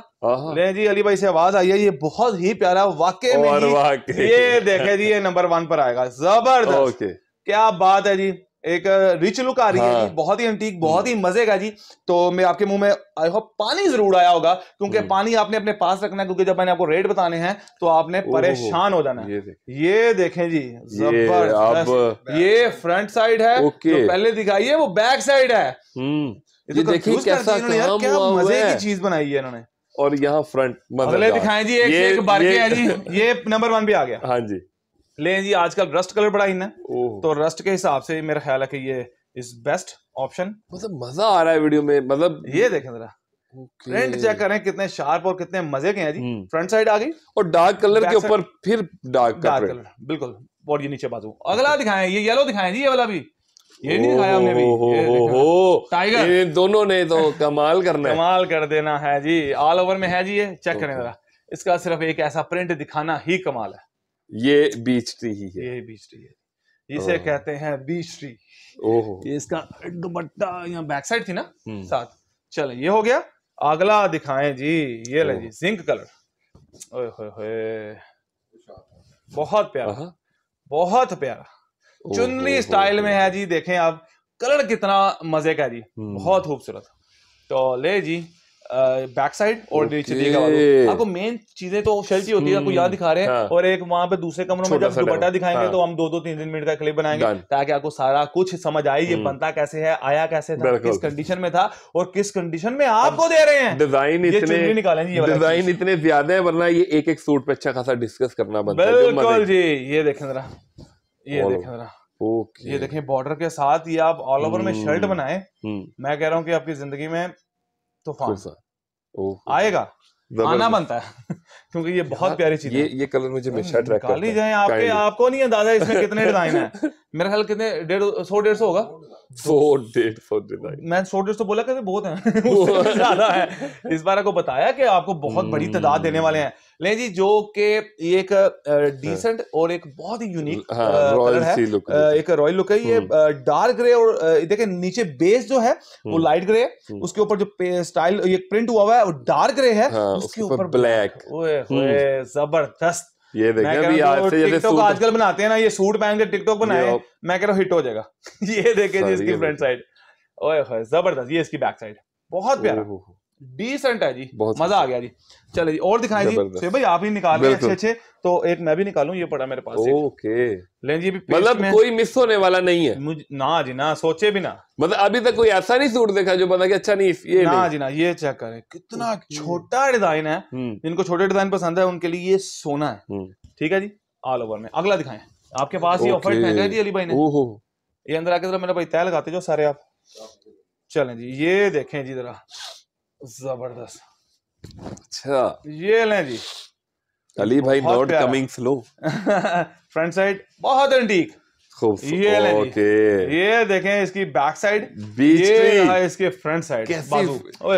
Speaker 2: ले जी अली भाई से आवाज आई है ये बहुत ही प्यारा वाकई ये देखे जी ये नंबर वन पर आएगा जबरदस्त क्या बात है जी एक रिच लुक आ रही हाँ। है बहुत ही एंटीक हम्म। बहुत ही मजे का जी तो मैं आपके मुंह में आई होप पानी जरूर आया होगा क्योंकि हम्म। पानी आपने अपने पास रखना है क्योंकि जब मैंने आपको रेट बताने हैं तो आपने परेशान हो जाना है ये, देखे ये देखें जी जबरदस्त ये, फ्रंट साइड है तो पहले दिखाई है वो बैक साइड है हम्म। तो मजे की चीज
Speaker 1: बनाई है इन्होंने और यहाँ फ्रंट मतलब दिखाएं जी एक बार जी
Speaker 2: ये नंबर वन भी आ गया हाँ जी ले जी आजकल रस्ट कलर बड़ा ही ना तो रस्ट के हिसाब से मेरा ख्याल है कि ये इज बेस्ट ऑप्शन मतलब
Speaker 1: मजा आ रहा है वीडियो में
Speaker 2: मतलब ये देखें जरा फ्रंट चेक करें कितने शार्प और कितने मजे के हैं जी फ्रंट हम्म। साइड आ गई और डार्क कलर के ऊपर फिर डार्क डार्क कलर बिल्कुल और ये नीचे बाजू अगला दिखाएं ये येलो दिखाएं जी ये वाला भी ये नहीं दिखाया हमने भी टाइगर इन दोनों ने तो कमाल करना है कमाल कर देना है जी ऑल ओवर में है जी ये चेक करें जरा इसका सिर्फ एक ऐसा प्रिंट दिखाना ही कमाल है
Speaker 1: ये बीच ट्री ही है ये बीच ट्री है इसे
Speaker 2: कहते हैं बीच ट्री ओहो इसका दुपट्टा यहाँ बैक साइड थी ना हम्म। साथ चलो ये हो गया अगला दिखाएं जी ये ले जी जिंक कलर ओए होए होए बहुत प्यारा बहुत प्यारा
Speaker 1: चुनरी स्टाइल में है
Speaker 2: जी देखें आप कलर कितना मजे का जी हम्म। बहुत खूबसूरत तो ले जी बैक साइड और नीचे देगा आपको मेन चीजें तो शेल्ट ही होती है आपको hmm. याद दिखा रहे हैं हाँ। और एक वहां पे दूसरे कमरों में जब दुपट्टा दिखाएंगे हाँ। तो हम दो दो तीन तीन मिनट का क्लिप बनाएंगे ताकि आपको सारा कुछ समझ आए ये hmm. बनता कैसे है आया कैसे था किस कंडीशन में था और किस कंडीशन में आपको दे रहे हैं डिजाइन इतने निकालेंगे डिजाइन
Speaker 1: इतने ज्यादा है वरना ये एक एक सूट पे अच्छा खासा डिस्कस करना बनता है बिल्कुल
Speaker 2: जी ये देखें जरा ये देखें जरा ओके ये देखें बॉर्डर के साथ ये आप ऑल ओवर में शर्ट hmm। बनाए मैं कह रहा हूँ कि आपकी जिंदगी में
Speaker 1: तूफान आएगा आना बनता है (laughs) क्योंकि ये बहुत हाँ, प्यारी चीज ये ये कलर मुझे मिशा जाए आपके आपको
Speaker 2: नहीं अंदाजा इसमें कितने डिजाइन है मेरा ख्याल कितने
Speaker 1: डेढ़ सौ डेढ़ सौ होगा सौ डेढ़ सौ डिजाइन
Speaker 2: मैं सौ डेढ़ सौ बोला कहते बहुत है ज्यादा है इस बार आपको बताया कि आपको बहुत बड़ी हम्म। तादाद देने वाले हैं ले जी जो के एक डिसेंट हाँ। और एक बहुत ही यूनिक हाँ, सी लुक एक रॉयल लुक है ये डार्क हम्म। ग्रे और देखे नीचे बेस जो है वो लाइट हम्म। ग्रे हम्म। उसके ऊपर जो स्टाइल ये प्रिंट हुआ हुआ है वो डार्क ग्रे है हाँ, उसके ऊपर
Speaker 1: ब्लैक
Speaker 2: जबरदस्त ये देखिए अभी आज से टिकटॉक आजकल बनाते हैं ना ये सूट पहन के टिकटॉक बनाए मैं कह रहा हूँ हिट हो जाएगा (laughs) ये देखिए जी इसकी फ्रंट साइड ओए जबरदस्त ये इसकी बैक साइड बहुत प्यारा डिसेंट है जी बहुत मजा आ गया जी चले जी और दिखाएं जी से भाई आप ही निकाल रहे अच्छे अच्छे तो एक मैं भी निकालू ये पड़ा मेरे पास
Speaker 1: ओके लें जी अभी मतलब कोई मिस होने वाला नहीं है मुझे ना जी ना सोचे भी ना मतलब अभी तक कोई ऐसा नहीं सूट देखा जो पता कि अच्छा
Speaker 2: नहीं ये ना नहीं। जी ना ये चेक करें कितना छोटा डिजाइन है हम्म। जिनको छोटे डिजाइन पसंद है उनके लिए ये सोना है हम्म। ठीक है जी ऑल ओवर में अगला दिखाए आपके पास ये ऑफर फेंका जी अली भाई ने ये अंदर आके जरा मेरा भाई तय लगाते जो सारे आप चले जी ये देखें जी जरा जबरदस्त
Speaker 1: अच्छा ये लें जी
Speaker 2: अली भाई not coming slow front side बहुत एंटीक (laughs) ये ओके ये देखें इसकी बैक साइड ये रहा इसके फ्रंट साइड बाजू ओए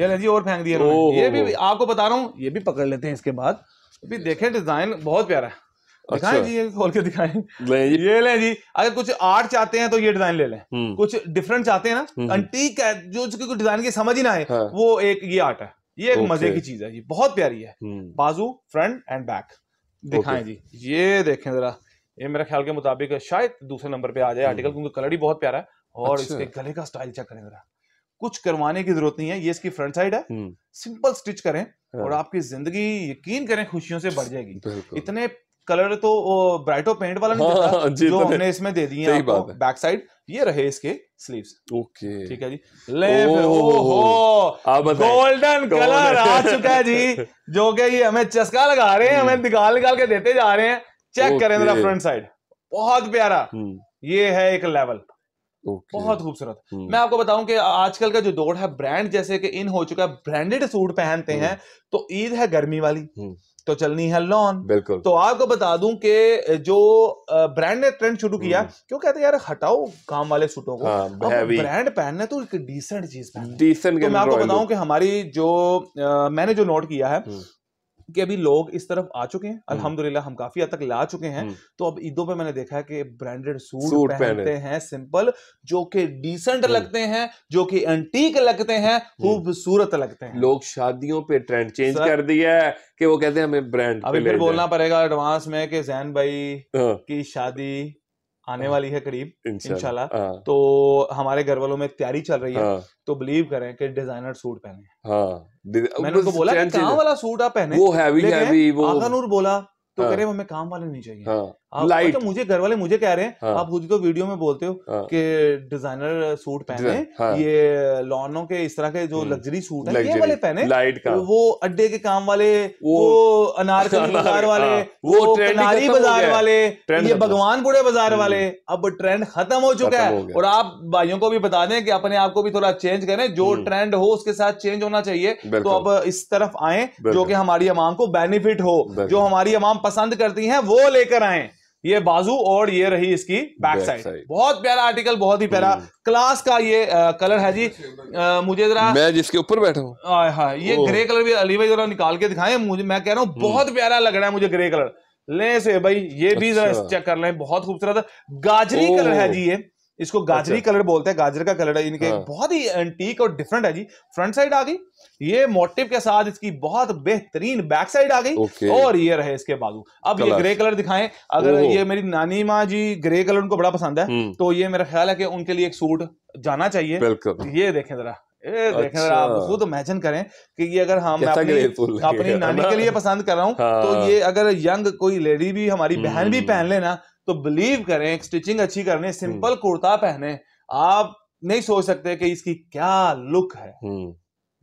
Speaker 2: ये ले जी और फेंक दिया ये भी आपको बता रहा हूँ ये भी पकड़ लेते हैं इसके बाद अभी देखें डिजाइन बहुत प्यारा है दिखाएं अच्छा। जी ये खोल के
Speaker 1: दिखाएं ले
Speaker 2: जी ये लें जी अगर कुछ आर्ट चाहते हैं तो ये डिजाइन ले लें हम्म। कुछ डिफरेंट चाहते हैं ना अंटीक हम्म, हम्म। है जो कुछ डिजाइन की समझ ही ना आए हाँ। वो एक ये आर्ट है ये एक मजे की चीज है जी बहुत प्यारी है बाजू फ्रंट एंड बैक दिखाएं जी ये देखें जरा ये मेरे ख्याल के मुताबिक शायद दूसरे नंबर पे आ जाए आर्टिकल क्योंकि कलर ही बहुत प्यारा है और अच्छा। इसके गले का स्टाइल चेक करें जरा कुछ करवाने की जरूरत नहीं है ये इसकी फ्रंट साइड है सिंपल स्टिच करें हाँ। और आपकी जिंदगी यकीन करें खुशियों से बढ़ जाएगी इतने कलर तो ब्राइटो पेंट वाला नहीं हाँ, था, हाँ, जो तो हमने इसमें दे दिए आपको बैक साइड ये रहे इसके स्लीव्स ओके ठीक है जी लेफ्ट गोल्डन कलर आ चुका है जी जो कि ये हमें चस्का लगा रहे हैं हम्म। हमें निकाल निकाल के देते जा रहे हैं चेक करें जरा फ्रंट साइड बहुत प्यारा हम्म। ये है एक लेवल Okay. बहुत खूबसूरत हम्म। मैं आपको बताऊं कि आजकल का जो दौड़ है ब्रांड जैसे कि इन हो चुका है ब्रांडेड सूट पहनते हैं तो ईद है गर्मी वाली तो चलनी है लॉन बिल्कुल तो आपको बता दूं कि जो ब्रांड ने ट्रेंड शुरू किया हम्म। क्यों कहते यार हटाओ काम वाले सूटों को हाँ, ब्रांड पहनना तो एक डिसेंट चीज डिसेंट मैं आपको बताऊं कि हमारी जो मैंने जो नोट किया है हम्म। कि अभी लोग इस तरफ आ चुके हैं हम्म। अल्हम्दुलिल्लाह हम काफी हद तक ला चुके हैं हम्म। तो अब ईदों पे मैंने देखा है कि ब्रांडेड सूट, सूट पहनते हैं सिंपल जो कि डिसेंट हम्म। लगते हैं जो कि
Speaker 1: एंटीक लगते हैं खूबसूरत लगते हैं लोग शादियों पे ट्रेंड चेंज कर दिया है कि वो कहते हैं हमें ब्रांड अभी फिर बोलना
Speaker 2: पड़ेगा एडवांस में कि जैन भाई हाँ। की शादी आने वाली है करीब इंशाल्लाह हाँ। तो हमारे घर वालों में तैयारी चल रही है हाँ। तो बिलीव करें कि डिजाइनर सूट पहने
Speaker 1: हाँ। मैंने उनको बोला काम वाला सूट आप पहने वो हैवी हैवी वो आकानूर
Speaker 2: बोला तो करे हमें काम वाले नहीं चाहिए लाइट अच्छा मुझे घर वाले मुझे कह रहे हैं हाँ, आप खुद तो वीडियो में बोलते हो हाँ, कि डिजाइनर सूट पहने हाँ, ये लॉनो के इस तरह के जो लग्जरी सूट है ये वाले पहने लाइट का वो अड्डे के काम वाले वो अनार बाजार वाले हाँ। वो कनारी बाजार वाले ये भगवानपुरे बाजार हम्म। वाले अब ट्रेंड खत्म हो चुका है और आप भाइयों को भी बता दें कि अपने आप को भी थोड़ा चेंज करें जो ट्रेंड हम्म। हो उसके साथ चेंज होना चाहिए तो अब इस तरफ आए जो कि हमारी अमाम को बेनिफिट हो जो हमारी अमाम पसंद करती है वो लेकर आए ये बाजू और ये रही इसकी बैक साइड बहुत प्यारा आर्टिकल बहुत ही प्यारा क्लास हम्म। का ये आ, कलर है जी आ, मुझे जरा मैं जिसके ऊपर बैठा हूँ हाँ ये ग्रे कलर भी अली भाई जरा निकाल के दिखाएं मुझे मैं कह रहा हूँ हम्म। बहुत प्यारा लग रहा है मुझे ग्रे कलर ले से भाई ये भी जरा चेक अच्छा। कर लें बहुत खूबसूरत गाजरी कलर है जी ये इसको गाजरी अच्छा। कलर बोलते हैं गाजर का कलर है इनके हाँ। बहुत ही एंटीक और डिफरेंट है जी फ्रंट साइड आ गई ये मोटिव के साथ इसकी बहुत बेहतरीन बैक साइड आ गई और ये रहे इसके बाजू अब ये ग्रे कलर दिखाएं अगर ये मेरी नानी माँ जी ग्रे कलर उनको बड़ा पसंद है हम्म। तो ये मेरा ख्याल है कि उनके लिए एक सूट जाना चाहिए ये देखें जरा देखें अच्छा। आप खुद इमेजिन करें कि ये अगर हम हाँ, अपनी, अपनी नानी के लिए पसंद कर रहा हूँ तो हाँ। तो ये अगर यंग कोई लेडी भी हमारी हम्म। बहन भी पहन लेना तो बिलीव करें स्टिचिंग अच्छी करने सिंपल हम्म। कुर्ता पहने आप नहीं सोच सकते कि इसकी क्या लुक है हम्म।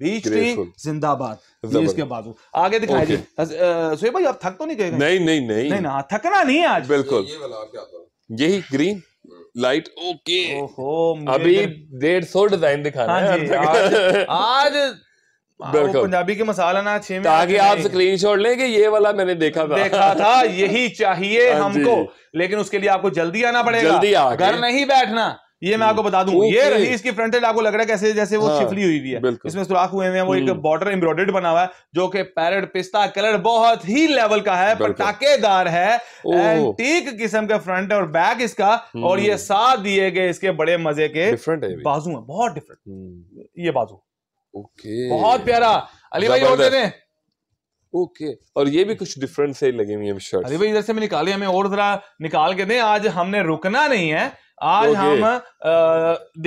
Speaker 2: जिंदाबाद इसके बाद आगे दिखाई जी
Speaker 1: सुहेब भाई आप थक तो नहीं गए नहीं नहीं नहीं नहीं ना हाँ, थकना नहीं आज बिल्कुल यही ग्रीन लाइट ओके अभी डेढ़ सौ डिजाइन दिखाना हाँ है आज पंजाबी
Speaker 2: के मसाला ना छे में ताकि आप
Speaker 1: स्क्रीन शॉट लें ये वाला मैंने देखा था देखा था यही चाहिए हाँ हमको लेकिन उसके लिए आपको
Speaker 2: जल्दी आना पड़ेगा जल्दी घर नहीं बैठना ये मैं आपको बता दूं ये रही इसकी फ्रंट एंड आपको लग रहा है कैसे जैसे वो हाँ, छिफली हुई भी है इसमें सुराख हुए हैं वो एक बॉर्डर एम्ब्रॉयडर्ड हम्म। बना हुआ है जो कि पैरेट पिस्ता कलर बहुत ही लेवल का है पटाखेदार है एंटीक किस्म का फ्रंट और बैक इसका और ये हम्म। साथ दिए गए इसके बड़े मजे के डिफरेंट है बाजू है बहुत डिफरेंट हम्म। ये बाजू
Speaker 1: ओके बहुत प्यारा अली भाई और दे ओके और ये भी कुछ डिफरेंट से लगे हुई शर्ट
Speaker 2: अली भाई इधर से मैं निकाले हमें और जरा निकाल के दें आज हमने रुकना नहीं है आज हम आ,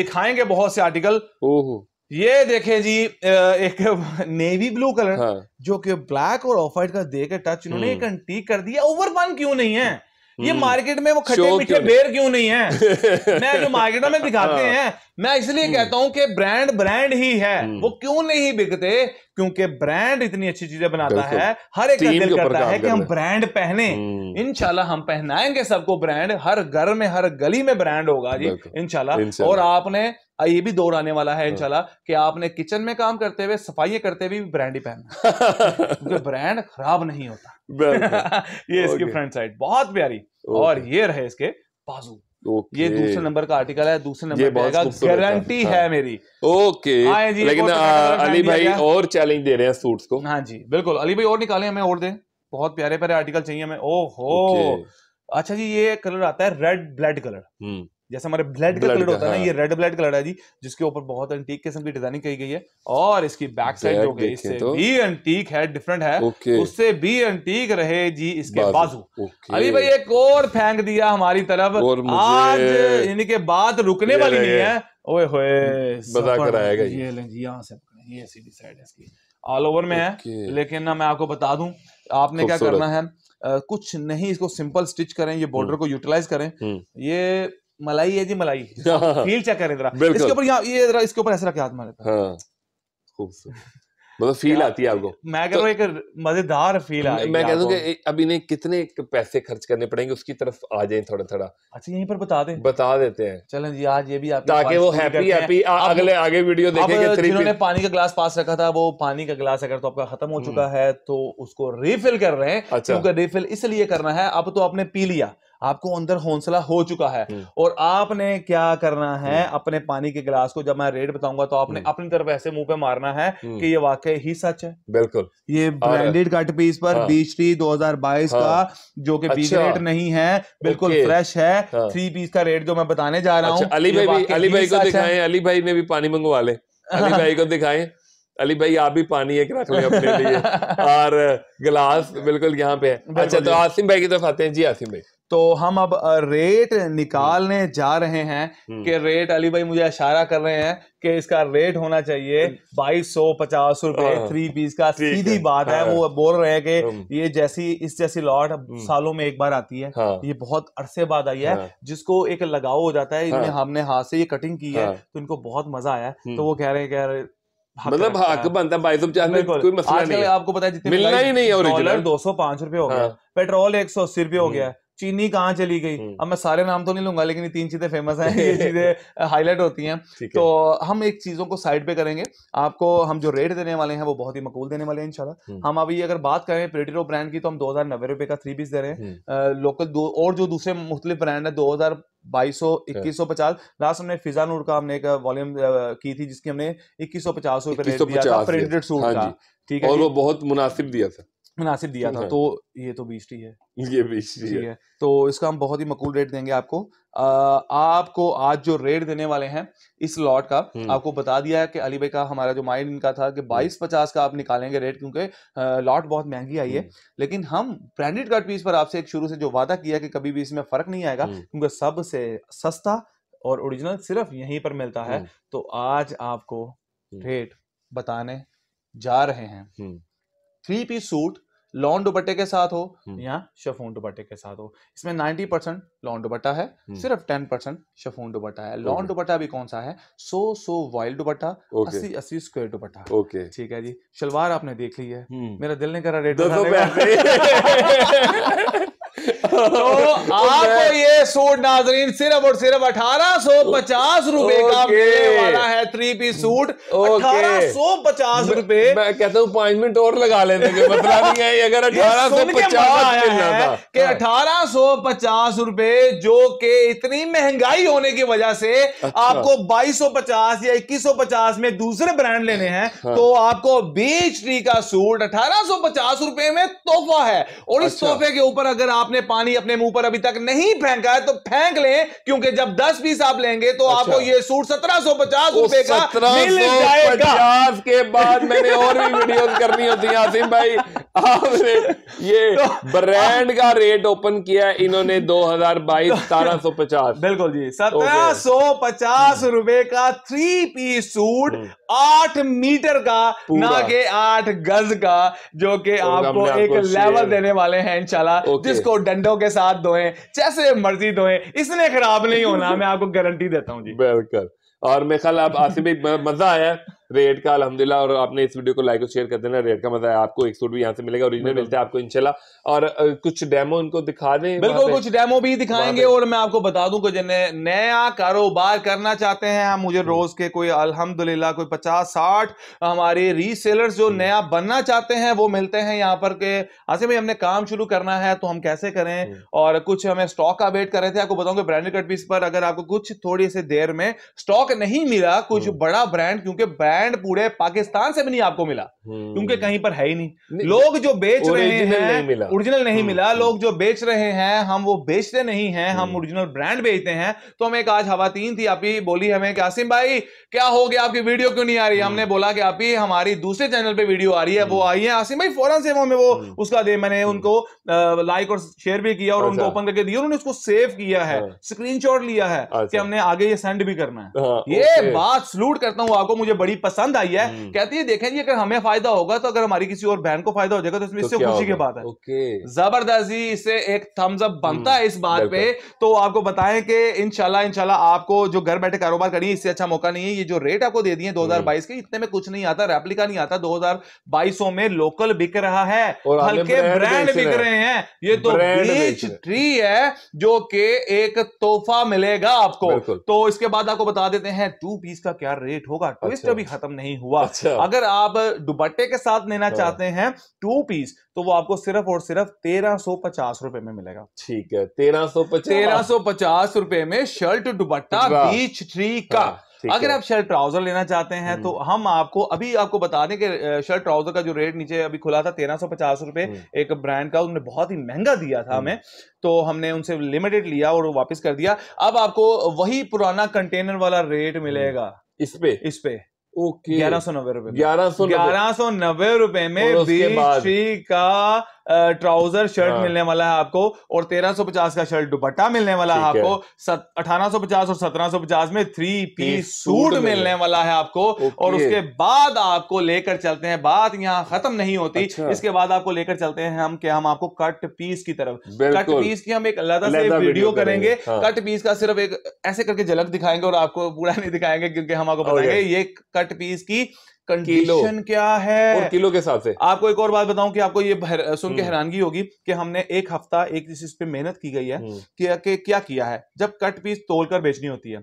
Speaker 2: दिखाएंगे बहुत से आर्टिकल ओहो ये देखे जी एक नेवी ब्लू कलर हाँ। जो कि ब्लैक और ऑफ वाइट का देकर टच इन्होंने हम्म। एक अंटीक कर दिया ओवर वन क्यों नहीं है ये हम्म। मार्केट में वो खट्टे मीठे बेर क्यों नहीं है मैं जो मार्केट में दिखाते हाँ। हैं मैं इसलिए हम्म। कहता हूं कि ब्रांड ब्रांड ही है हम्म। वो क्यों नहीं बिकते क्योंकि ब्रांड इतनी अच्छी चीजें बनाता है हर एक दिल करता है कि हम ब्रांड पहने इनशाला हम पहनाएंगे सबको ब्रांड हर घर में हर गली में ब्रांड होगा जी इनशाला और आपने ये भी दौर आने वाला है हाँ। इंशाल्लाह कि आपने किचन में काम करते हुए सफाई करते हुए ब्रांड ही पहनना (laughs) क्योंकि ब्रांड खराब नहीं होता (laughs) ये इसकी फ्रंट साइड बहुत प्यारी और ये रहे इसके बाजू
Speaker 1: Okay. ये दूसरे नंबर
Speaker 2: का आर्टिकल है दूसरे नंबर का गारंटी हाँ। है मेरी
Speaker 1: ओके जी लेकिन तो अली भाई और चैलेंज दे रहे हैं सूट्स को हाँ जी
Speaker 2: बिल्कुल अली भाई और निकाले हमें और दे बहुत प्यारे प्यारे आर्टिकल चाहिए हमें ओहो अच्छा जी ये कलर आता है रेड ब्लड कलर जैसे हमारे ब्लड का कलर होता है ना ये रेड ब्लड कलर है जी जिसके ऊपर बहुत एंटीक किस्म की डिजाइनिंग की गई है और इसकी बैक साइड जो गई इससे तो? भी एंटीक है डिफरेंट है उससे भी एंटीक रहे जी इसके बाजू अली भाई एक और फेंक दिया हमारी तरफ आज इनके बात रुकने वाली नहीं है ओए होए बता से
Speaker 1: ये सीधी साइड है इसकी
Speaker 2: ऑल ओवर में है लेकिन ना मैं आपको बता दूं आपने क्या करना है कुछ नहीं इसको सिंपल स्टिच करें ये बॉर्डर हम्म। को यूटिलाइज करें हम्म। ये मलाई है जी मलाई फील
Speaker 1: हाँ। चेक करें जरा इसके ऊपर यहाँ
Speaker 2: ये जरा इसके ऊपर ऐसे रखे हाथ मारे
Speaker 1: तो। हाँ मतलब फील आती है आपको मैं कह रहा हूँ तो- एक मजेदार फील आ मैं कहता हूँ कि अब इन्हें कितने पैसे खर्च करने पड़ेंगे उसकी तरफ आ जाए थोड़ा थोड़ा अच्छा
Speaker 2: यहीं पर बता दें बता देते हैं चलें जी आज ये भी आप ताकि वो हैप्पी हैप्पी अगले आगे वीडियो देखेंगे जिन्होंने पानी का ग्लास पास रखा था वो पानी का ग्लास अगर तो आपका खत्म हो हम्म। चुका है तो उसको रिफिल कर रहे हैं रिफिल अच्छा। इसलिए करना है अब तो आपने पी लिया आपको अंदर हौसला हो चुका है हम्म। और आपने क्या करना है हम्म। अपने पानी के गिलास को जब मैं रेट बताऊंगा तो आपने हम्म। अपनी तरफ ऐसे मुंह पे मारना है कि ये वाकई ही सच है
Speaker 1: बिल्कुल ये ब्रांडेड कट पीस पर हाँ।
Speaker 2: बीसरी 2022 का हाँ। जो कि बीच अच्छा। रेट नहीं है बिल्कुल फ्रेश है थ्री हाँ। पीस का रेट जो मैं बताने जा रहा हूँ अच्छा, अली भाई अली भाई को दिखाए अली
Speaker 1: भाई ने भी पानी मंगवा ले अली भाई को दिखाए अली भाई आप भी पानी एक रख लें अपने लिए (laughs) और गिलास बिल्कुल यहाँ पे है अच्छा तो आसिम भाई की तरफ आते हैं जी आसिम भाई
Speaker 2: तो हम अब रेट निकालने हम्म। जा रहे हैं
Speaker 1: हम्म। कि रेट अली भाई मुझे इशारा कर रहे हैं कि इसका रेट
Speaker 2: होना चाहिए हम्म। बाईस सौ पचास रुपए थ्री हाँ। पीस का सीधी बात है हाँ। वो बोल रहे हैं कि ये जैसी इस जैसी लॉट सालों में एक बार आती है हाँ। ये बहुत अरसे बाद आई है जिसको एक लगाव हो जाता है इनमें हमने हाथ से ये कटिंग की है तो इनको बहुत मजा आया तो वो कह रहे हैं कह मतलब हक बनता
Speaker 1: है में कोई मसला नहीं आपको पता है जितने मिलना ही नहीं है दो
Speaker 2: सौ पांच रुपए हो गया पेट्रोल एक सौ अस्सी रुपये हो गया है चीनी कहाँ चली गई हम्म। अब मैं सारे नाम तो नहीं लूंगा लेकिन ये तीन चीजें फेमस हैं ये चीजें हाईलाइट (laughs) होती हैं तो हम एक चीजों को साइड पे करेंगे आपको हम जो रेट देने वाले हैं वो बहुत ही मकूल देने वाले हैं इंशाल्लाह हम्म। हम अभी अगर बात करें प्रेडिटो ब्रांड की तो हम दो हजार नब्बे रुपए का थ्री पीस दे रहे हैं लोकल हम्म। दो और जो दूसरे मुख्तलिफ ब्रांड है दो हजार बाईस सौ अच्छा। इक्कीस सौ पचास लास्ट हमने फिजा नूर का हमने एक वॉल्यूम की थी जिसकी हमने इक्कीस सौ पचास रुपए प्रिंटेड सूट हाँ का ठीक है और वो
Speaker 1: बहुत मुनासिब दिया था मुनासिब दिया था तो ये तो बीस टी है ये बीस टी है।, है
Speaker 2: तो इसका हम बहुत ही मकूल रेट देंगे आपको आ, आपको आज जो रेट देने वाले हैं इस लॉट का हम्म। आपको बता दिया है कि अली भाई का हमारा जो माइंड इनका था कि हम्म। बाईस पचास का आप निकालेंगे रेट क्योंकि लॉट बहुत महंगी आई है हम्म। लेकिन हम ब्रांडेड कट पीस पर आपसे एक शुरू से जो वादा किया कि कभी भी इसमें फर्क नहीं आएगा क्योंकि सबसे सस्ता और ओरिजिनल सिर्फ यहीं पर मिलता है तो आज आपको रेट बताने जा रहे हैं थ्री पीस सूट लॉन दुपट्टे के साथ हो हम्म। या शफोन दुपट्टे के साथ हो इसमें 90 परसेंट लॉन दुपट्टा है हम्म। सिर्फ 10 परसेंट शफोन दुपट्टा है लॉन दुपट्टा भी कौन सा है सो सो वाइल्ड दुपट्टा अस्सी अस्सी स्क्वायर दुपट्टा ओके ठीक है जी शलवार आपने देख ली है हम्म। मेरा दिल ने करा रेट (laughs) (laughs) तो आपको ये सूट नाजरीन सिर्फ और सिर्फ अठारह सौ पचास रूपए का मिलने वाला है थ्री पी सूट अठारह सौ पचास रूपए मैं कहता हूँ पांच मिनट और लगा लेते मतलब नहीं है
Speaker 1: अगर अठारह सौ पचास कि हाँ।
Speaker 2: अठारह सौ पचास रूपए जो कि इतनी महंगाई होने की वजह से अच्छा। आपको बाईस सौ पचास या इक्कीस सौ पचास में दूसरे ब्रांड लेने हैं हाँ। तो आपको बीच ट्री का सूट अठारह सौ पचास रूपए में तोहफा है और इस अच्छा। तोहफे के ऊपर अगर आपने आपने पानी अपने मुंह पर अभी तक नहीं फेंका है तो फेंक लें क्योंकि जब दस पीस आप लेंगे तो अच्छा। आपको ये सूट सत्रह सौ पचास रुपए का सत्रह सौ पचास
Speaker 1: के बाद मैंने और भी वीडियो करनी होती है आसिम भाई आपने ये (laughs) तो, ब्रांड का रेट ओपन किया इन्होंने दो हजार बाईस तो सतारह सौ पचास (laughs) बिल्कुल जी सत्रह
Speaker 2: सौ पचास रुपए का थ्री पीस सूट आठ मीटर का ना के आठ गज का जो कि तो आपको एक लेवल देने वाले हैं इंशाल्लाह जिसको डंडों के साथ धोएं जैसे मर्जी धोएं इसने खराब नहीं होना मैं आपको गारंटी देता हूँ
Speaker 1: जी बिल्कुल और मेरे ख्याल आप आसिफ मजा आया रेट का अलहमदिल्ला और आपने इस वीडियो को लाइक और शेयर कर देना रेट का मजा है आपको एक सूट भी यहाँ से मिलेगा ओरिजिनल मिलता है आपको इनशाला और कुछ डेमो इनको दिखा दें बिल्कुल कुछ
Speaker 2: डेमो भी दिखाएंगे
Speaker 1: और मैं आपको बता
Speaker 2: दूं कि जिन्हें नया कारोबार करना चाहते हैं हम मुझे हम्म। रोज के कोई अलहमदुल्ला कोई पचास साठ हमारे रीसेलर जो हम्म। नया बनना चाहते हैं वो मिलते हैं यहाँ पर के आसिम भाई हमने काम शुरू करना है तो हम कैसे करें हम्म। और कुछ हमें स्टॉक का वेट कर रहे थे आपको बताऊंगे ब्रांडेड कट पीस पर अगर आपको कुछ थोड़ी से देर में स्टॉक नहीं मिला कुछ बड़ा ब्रांड क्योंकि ब्रांड पूरे पाकिस्तान से भी नहीं आपको मिला हम्म। क्योंकि कहीं पर है ही नहीं लोग जो बेच रहे हैं ओरिजिनल नहीं मिला हम्म, हम्म। लोग जो बेच रहे हैं हम वो बेचते नहीं हैं हम ओरिजिनल ब्रांड बेचते हैं तो हमें एक आज हवातीन थी आप ही बोली हमें कि आसिम भाई क्या हो गया आपकी वीडियो क्यों नहीं आ रही हमने बोला कि आप ही हमारी दूसरे चैनल पर वीडियो आ रही है वो आई है आसिम भाई फौरन से वो हमें वो उसका दे मैंने उनको लाइक और शेयर भी किया और अच्छा। उनको ओपन करके दिया उन्होंने उसको सेव किया है स्क्रीन हाँ। लिया है कि अच्छा। हमने आगे ये सेंड भी करना है
Speaker 1: हाँ, ये बात
Speaker 2: सलूट करता हूँ आपको मुझे बड़ी पसंद आई है हम्म। कहती है देखें जी अगर हमें फायदा होगा तो अगर हमारी किसी और बहन को फायदा हो जाएगा तो इसमें तो इससे खुशी की बात है जबरदस्ती इससे एक थम्स अप बनता हम्म, है इस बात पे तो आपको बताएं कि इनशाला इनशाला आपको जो घर बैठे कारोबार करिए इससे अच्छा मौका नहीं है ये जो रेट आपको दे दिए हम्म। दो 2022 के इतने में कुछ नहीं आता रेप्लिका नहीं आता दो 2022 में लोकल बिक रहा है हल्के ब्रांड बिक रहे हैं ये तो बीच ट्री है जो कि एक तोहफा मिलेगा आपको तो इसके बाद आपको बता देते हैं टू पीस का क्या रेट होगा ट्विस्ट अच्छा। अभी खत्म नहीं हुआ अच्छा। अगर आप दुपट्टे के साथ लेना हाँ। चाहते हैं टू पीस तो वो आपको सिर्फ और सिर्फ तेरह सो पचास रुपए में मिलेगा ठीक है तेरह सो पचास तेरह सो पचास रुपए में शर्ट दुपट्टा बीच ट्री का हाँ, अगर आप शर्ट ट्राउजर लेना चाहते हैं तो हम्म। हम आपको अभी आपको बता दें कि शर्ट ट्राउजर का जो रेट नीचे अभी खुला था तेरह सौ पचास रुपए हम्म। एक ब्रांड का उन्होंने बहुत ही महंगा दिया था हमें हम्म। तो हमने उनसे लिमिटेड लिया और वापस कर दिया अब आपको वही पुराना कंटेनर वाला रेट मिलेगा इस पे इस पे ओके ग्यारह सौ नब्बे रुपए ग्यारह सौ ग्यारह सौ नब्बे रुपए में बीस का ट्राउजर शर्ट हाँ। मिलने वाला है आपको और 1350 का शर्ट दुपट्टा मिलने वाला है आपको अठारह और 1750 में थ्री पीस सूट मिलने वाला है आपको और उसके बाद आपको लेकर चलते हैं बात यहाँ खत्म नहीं होती अच्छा। इसके बाद आपको लेकर चलते हैं हम क्या हम आपको कट पीस की तरफ कट पीस की हम एक अलग से वीडियो करेंगे कट पीस हाँ। का सिर्फ एक ऐसे करके झलक दिखाएंगे और आपको पूरा नहीं दिखाएंगे क्योंकि हम आपको बताएंगे ये कट पीस की कंडीशन क्या है और किलो के हिसाब से आपको एक और बात बताऊं कि आपको ये सुन के हम्म। हैरानगी होगी कि हमने एक हफ्ता एक चीज पे मेहनत की गई है हम्म। कि, क्या किया है जब कट पीस तोल कर बेचनी होती है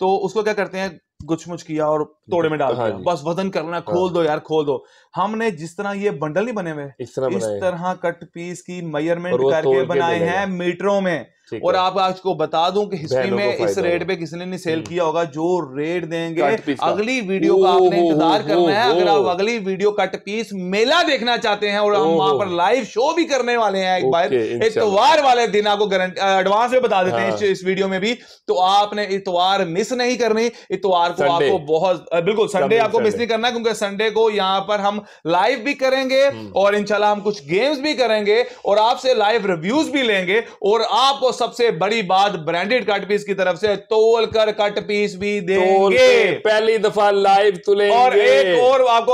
Speaker 2: तो उसको क्या करते हैं गुचमुच किया और तोड़े में डाल दिया हाँ बस वजन करना हाँ। खोल हाँ। दो यार खोल दो हमने जिस तरह ये बंडल नहीं बने हुए इस तरह इस तरह कट पीस की मेजरमेंट करके बनाए हैं मीटरों में और आप आज को बता दूं कि हिस्ट्री में इस रेट पे किसने नहीं सेल हम्म। किया होगा जो रेट देंगे अगली वीडियो का आपने इंतजार करना है अगर आप अगली वीडियो कट पीस मेला देखना चाहते हैं और हम वहां पर लाइव शो भी करने वाले हैं एक बार इतवार वाले दिन आपको एडवांस में बता देते हैं इस वीडियो हाँ। में भी तो आपने इतवार मिस नहीं करनी इतवार को आपको बहुत बिल्कुल संडे आपको मिस नहीं करना क्योंकि संडे को यहाँ पर हम लाइव भी करेंगे हम्म। और इनशाला हम कुछ गेम्स भी करेंगे और आपसे लाइव रिव्यूज भी लेंगे और आपको सबसे बड़ी बात ब्रांडेड कट पीस की तरफ से तोल कर कट पीस भी देंगे
Speaker 1: पहली दफा लाइव तुले और एक और
Speaker 2: आपको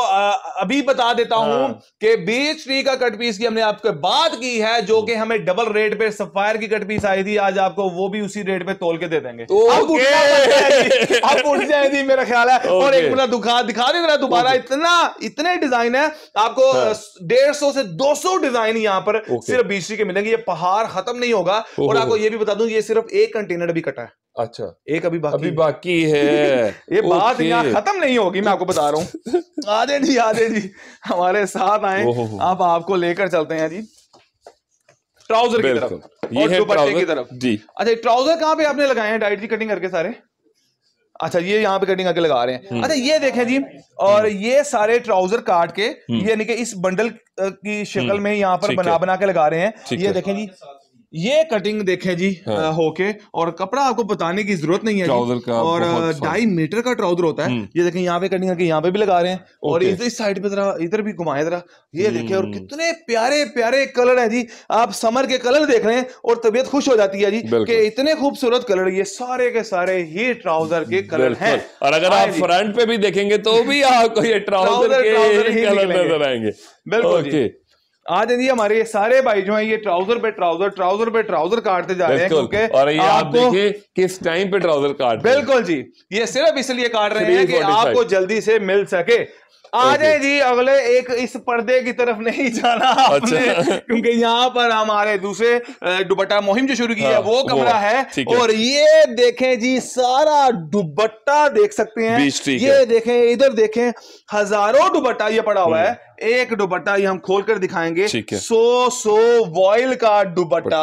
Speaker 2: अभी बता देता हूं हाँ। कि बीच ट्री का कट पीस की हमने आपके बात की है जो कि हमें डबल रेट पे सफायर की कट पीस आई थी आज आपको वो भी उसी रेट पे तोल के दे देंगे अब उठ जाएगी (laughs) मेरा ख्याल है और एक मिनट दुखा दिखा दे मेरा दोबारा इतना इतने डिजाइन है आपको हाँ। डेढ़ से दो डिजाइन यहाँ पर सिर्फ बीच के मिलेंगे ये पहाड़ खत्म नहीं होगा और आप आपको ये भी बता दूं ये सिर्फ एक कंटेनर भी कटा है अच्छा एक अभी बाकी अभी बाकी (laughs) है ये बात यहाँ खत्म नहीं होगी मैं आपको बता रहा हूँ (laughs) आधे जी आधे जी हमारे साथ आए आप आपको लेकर चलते हैं जी ट्राउजर की तरफ ये है ट्राउजर की तरफ जी अच्छा ट्राउजर कहाँ पे आपने लगाए हैं डाइट की कटिंग करके सारे अच्छा ये यहाँ पे कटिंग करके लगा रहे हैं हम्म। अच्छा ये देखें जी और हम्म। ये सारे ट्राउजर काट के हम्म। यानी कि इस बंडल की शक्ल में यहाँ पर बना बना के लगा रहे हैं ये देखें जी ये कटिंग देखें जी हाँ। होके और कपड़ा आपको बताने की जरूरत नहीं है ट्राउजर का और ढाई मीटर का ट्राउजर होता है हम्म। ये देखें यहाँ पे कटिंग करके यहाँ पे भी लगा रहे हैं और इस साइड पे जरा इधर भी घुमाए जरा ये देखें और हम्म। कितने प्यारे प्यारे कलर है जी आप समर के कलर देख रहे हैं और तबीयत खुश हो जाती है जी कि इतने खूबसूरत कलर ये सारे के सारे ही ट्राउजर के कलर है और अगर आप फ्रंट पे भी देखेंगे तो भी आपको ये (laughs) ट्राउजर के कलर नजर आएंगे बिल्कुल आज यदि हमारे ये सारे भाई जो है ये ट्राउजर पे ट्राउजर ट्राउजर पे ट्राउजर काटते जा रहे हैं क्योंकि और ये आप देखिए
Speaker 1: किस टाइम पे ट्राउजर काट बिल्कुल जी ये सिर्फ इसलिए काट रहे हैं कि आपको
Speaker 2: जल्दी से मिल सके आ जाए जी अगले एक इस पर्दे की तरफ नहीं जाना अच्छा। क्योंकि यहाँ पर हमारे दूसरे दुबट्टा मुहिम जो शुरू की है हाँ, वो कमरा है और ये देखें जी सारा दुबट्टा देख सकते हैं ये देखें इधर देखें हजारों दुबट्टा ये पड़ा हुआ है हम्म। एक दुबट्टा ये हम खोल कर दिखाएंगे सो सो वॉयल का दुबट्टा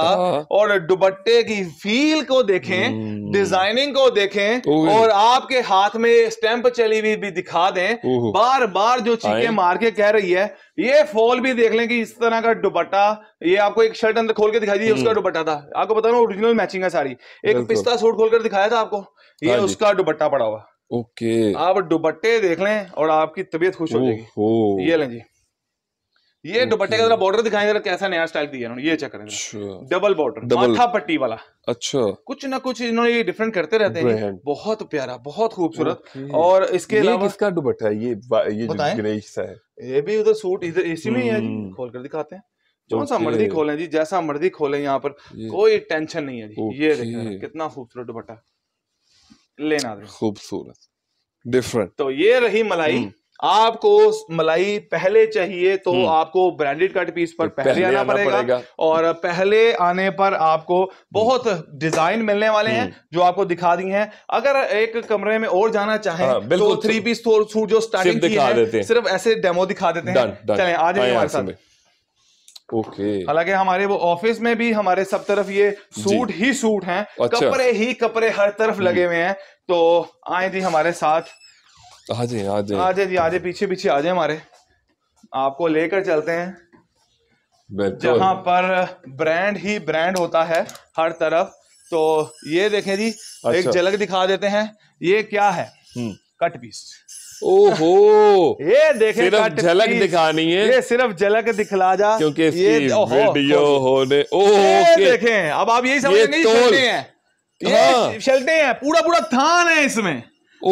Speaker 2: और दुबट्टे की फील को देखें हम्म। डिजाइनिंग को देखें और आपके हाथ में स्टैंप चली हुई भी दिखा दें बार बार जो चीखे मार के कह रही है ये फॉल भी देख लें कि इस तरह का दुपट्टा ये आपको एक शर्ट अंदर खोल के दिखाई दी उसका हम्म। दुपट्टा था आपको बता रहा हूँ ओरिजिनल मैचिंग है सारी एक पिस्ता सूट खोल कर दिखाया था आपको ये हाँ उसका दुपट्टा पड़ा हुआ ओके आप दुपट्टे देख लें और आपकी तबीयत खुश हो
Speaker 1: जाएगी ये
Speaker 2: लें जी ये दुपट्टे का बॉर्डर दिखाएंगे जरा कैसा नया स्टाइल दिया ये चेक करेंगे डबल बॉर्डर माथा पट्टी वाला अच्छा कुछ ना कुछ इन्होंने ये डिफरेंट करते रहते हैं बहुत प्यारा बहुत खूबसूरत और इसके ये
Speaker 1: किसका दुपट्टा है ये ये ग्रेस है
Speaker 2: ये भी उधर सूट इधर एसी में है hmm। खोल कर दिखाते हैं जो सा मर्जी खोले जी जैसा मर्जी खोले यहाँ पर कोई टेंशन नहीं है जी ये कितना खूबसूरत दुपट्टा लेना
Speaker 1: खूबसूरत डिफरेंट
Speaker 2: तो ये रही मलाई hmm। आपको मलाई पहले चाहिए तो हम्म। आपको ब्रांडेड कट पीस पर तो पहले, पहले आना, आना पड़ेगा, पड़ेगा और पहले आने पर आपको बहुत डिजाइन मिलने वाले हैं हम्म। जो आपको दिखा दिए हैं अगर एक कमरे में और जाना चाहे हाँ, तो थ्री पीस सूट जो स्टार्टिंग की है सिर्फ ऐसे डेमो दिखा देते हैं चले आज हाँ, हमारे साथ
Speaker 1: ओके okay. हालांकि
Speaker 2: हमारे वो ऑफिस में भी हमारे सब तरफ ये सूट ही सूट हैं अच्छा। कपड़े ही कपड़े हर तरफ हम्म। लगे हुए हैं तो आए जी हमारे साथ
Speaker 1: आजे आजे आजे
Speaker 2: जी आजे पीछे पीछे आजे हमारे आपको लेकर चलते हैं जहां पर ब्रांड ही ब्रांड होता है हर तरफ तो ये देखें जी अच्छा। एक झलक दिखा देते हैं ये क्या है कट हम्म। पीस ओहो (laughs) ये देखे सिर्फ झलक दिखानी है ये सिर्फ झलक दिखला जा क्योंकि ये वीडियो
Speaker 1: होने ओहो देखें अब आप यही समझेंगे ये हैं ये हाँ।
Speaker 2: हैं पूरा पूरा थान है इसमें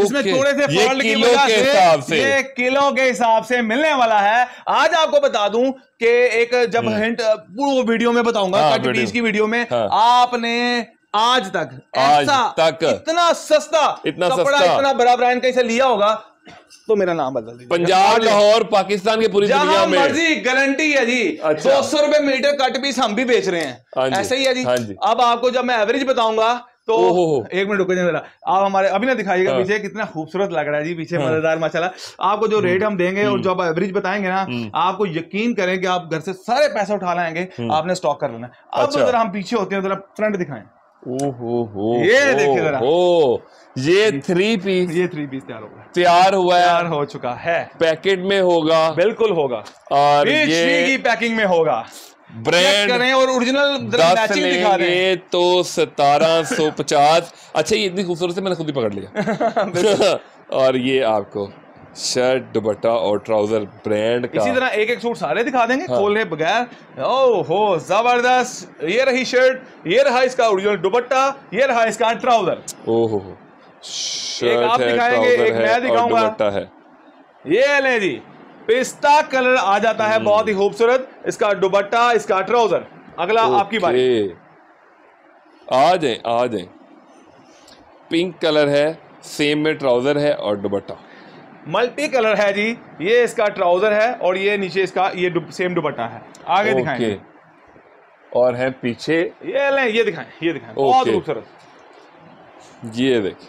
Speaker 2: इसमें थोड़े से फॉल्ट की वजह से, से ये किलो के हिसाब से मिलने वाला है आज आपको बता दूं कि एक जब हम्म। हिंट पूरे वीडियो में बताऊंगा हाँ, वीडियो। की वीडियो में हाँ। आपने आज तक आज तक इतना सस्ता इतना कपड़ा सस्ता इतना बड़ा ब्रांड कहीं से लिया होगा तो मेरा नाम
Speaker 1: बदल दीजिए पंजाब हाँ लाहौर पाकिस्तान के पूरी दुनिया में मर्जी
Speaker 2: गारंटी है जी अच्छा। दो सौ रुपए मीटर कट पीस हम भी बेच रहे हैं हाँ ऐसे ही है हाँ जी अब आपको जब मैं एवरेज बताऊंगा तो एक मिनट रुको मेरा आप हमारे अभी ना दिखाइएगा हाँ। पीछे कितना खूबसूरत लग रहा है जी पीछे हाँ। मजेदार माशाला आपको जो रेट हम्म। हम देंगे और जो आप एवरेज बताएंगे ना हम्म। आपको यकीन करें कि आप घर से सारे पैसे उठा लाएंगे हम्म। आपने स्टॉक कर लेना अब अच्छा। जरा हम पीछे होते हैं जरा फ्रंट दिखाएं
Speaker 1: ओहो ये देखिए जरा ये थ्री पीस ये थ्री पीस तैयार होगा तैयार हुआ तैयार हो चुका है पैकेट में होगा बिल्कुल होगा और ये की पैकिंग में होगा ब्रांड करें और ओरिजिनल मैचिंग मतलब दिखा रहे हैं तो सतारा सौ पचास अच्छा ये इतनी खूबसूरत है मैंने खुद ही पकड़ लिया (laughs) (laughs) और ये आपको शर्ट दुपट्टा और ट्राउजर ब्रांड का इसी तरह
Speaker 2: एक एक सूट सारे दिखा देंगे हाँ। खोलने बगैर ओहो जबरदस्त ये रही शर्ट ये रहा इसका ओरिजिनल दुपट्टा ये रहा इसका ट्राउजर ओहो
Speaker 1: शर्ट एक आप दिखाएंगे एक मैं दिखाऊंगा
Speaker 2: ये ले जी पेस्टा कलर आ जाता है बहुत ही खूबसूरत इसका दुबट्टा इसका
Speaker 1: ट्राउजर अगला आपकी बारी आ जाए आ जाए पिंक कलर है सेम में ट्राउजर है और दुबट्टा मल्टी कलर
Speaker 2: है जी ये इसका ट्राउजर है और ये नीचे इसका ये डु, सेम दुपट्टा है आगे दिखाएंगे
Speaker 1: और है पीछे
Speaker 2: ये ले ये दिखाएं ये दिखाएं बहुत खूबसूरत
Speaker 1: ये देख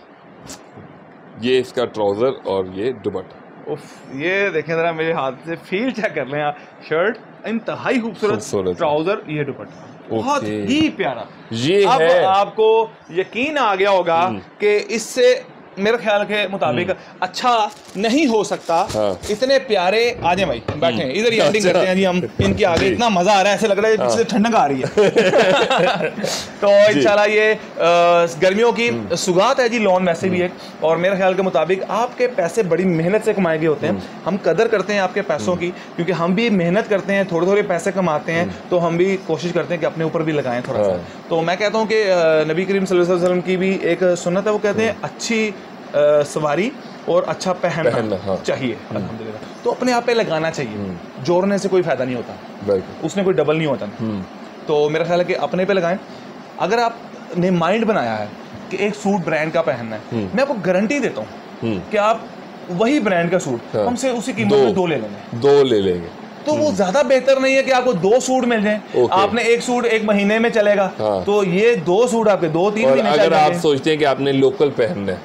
Speaker 1: ये इसका ट्राउजर और ये दुपट्टा
Speaker 2: उफ ये देखें ज़रा मेरे हाथ से फील चेक कर लें आप हाँ, शर्ट इंतहाई खूबसूरत ट्राउज़र ये दुपट्टा बहुत ही प्यारा ये अब है। आपको यकीन आ गया होगा हम्म। कि इससे मेरे ख्याल के मुताबिक हम्म। अच्छा नहीं हो सकता हाँ। इतने प्यारे आ जाए भाई बैठे इधर ही एंडिंग हम्म। करते हैं जी हम अच्छा। इनके आगे इतना मजा आ रहा है ऐसे लग रहा है जिससे हाँ। ठंडक आ रही है (laughs) तो इंशाल्लाह ये गर्मियों की हम्म। सुगात है जी लोन वैसे भी एक और मेरे ख्याल के मुताबिक आपके पैसे बड़ी मेहनत से कमाए गए होते हैं हम कदर करते हैं आपके पैसों की क्योंकि हम भी मेहनत करते हैं थोड़े थोड़े पैसे कमाते हैं तो हम भी कोशिश करते हैं कि अपने ऊपर भी लगाएं थोड़ा सा हाँ। तो मैं कहता हूँ कि नबी करीम सल्लल्लाहु अलैहि वसल्लम की भी एक सुन्नत है वो कहते हैं हम्म। अच्छी सवारी और अच्छा पहनना, पहन हाँ। चाहिए हम्म। तो अपने आप पे लगाना चाहिए हम्म। जोड़ने से कोई फ़ायदा नहीं होता उसने कोई डबल नहीं होता तो मेरा ख्याल है कि अपने पे लगाएं अगर आपने माइंड बनाया है कि एक सूट ब्रांड का पहनना है मैं आपको गारंटी देता हूँ कि आप वही ब्रांड का सूट हाँ। हमसे उसी कीमत में दो ले
Speaker 1: लेंगे दो ले लेंगे
Speaker 2: तो वो हम्म। ज्यादा बेहतर नहीं है कि आपको दो सूट मिल जाए आपने एक सूट एक महीने में चलेगा हाँ। तो ये दो सूट आपके दो तीन महीने अगर आप सोचते
Speaker 1: हैं कि आपने लोकल पहनना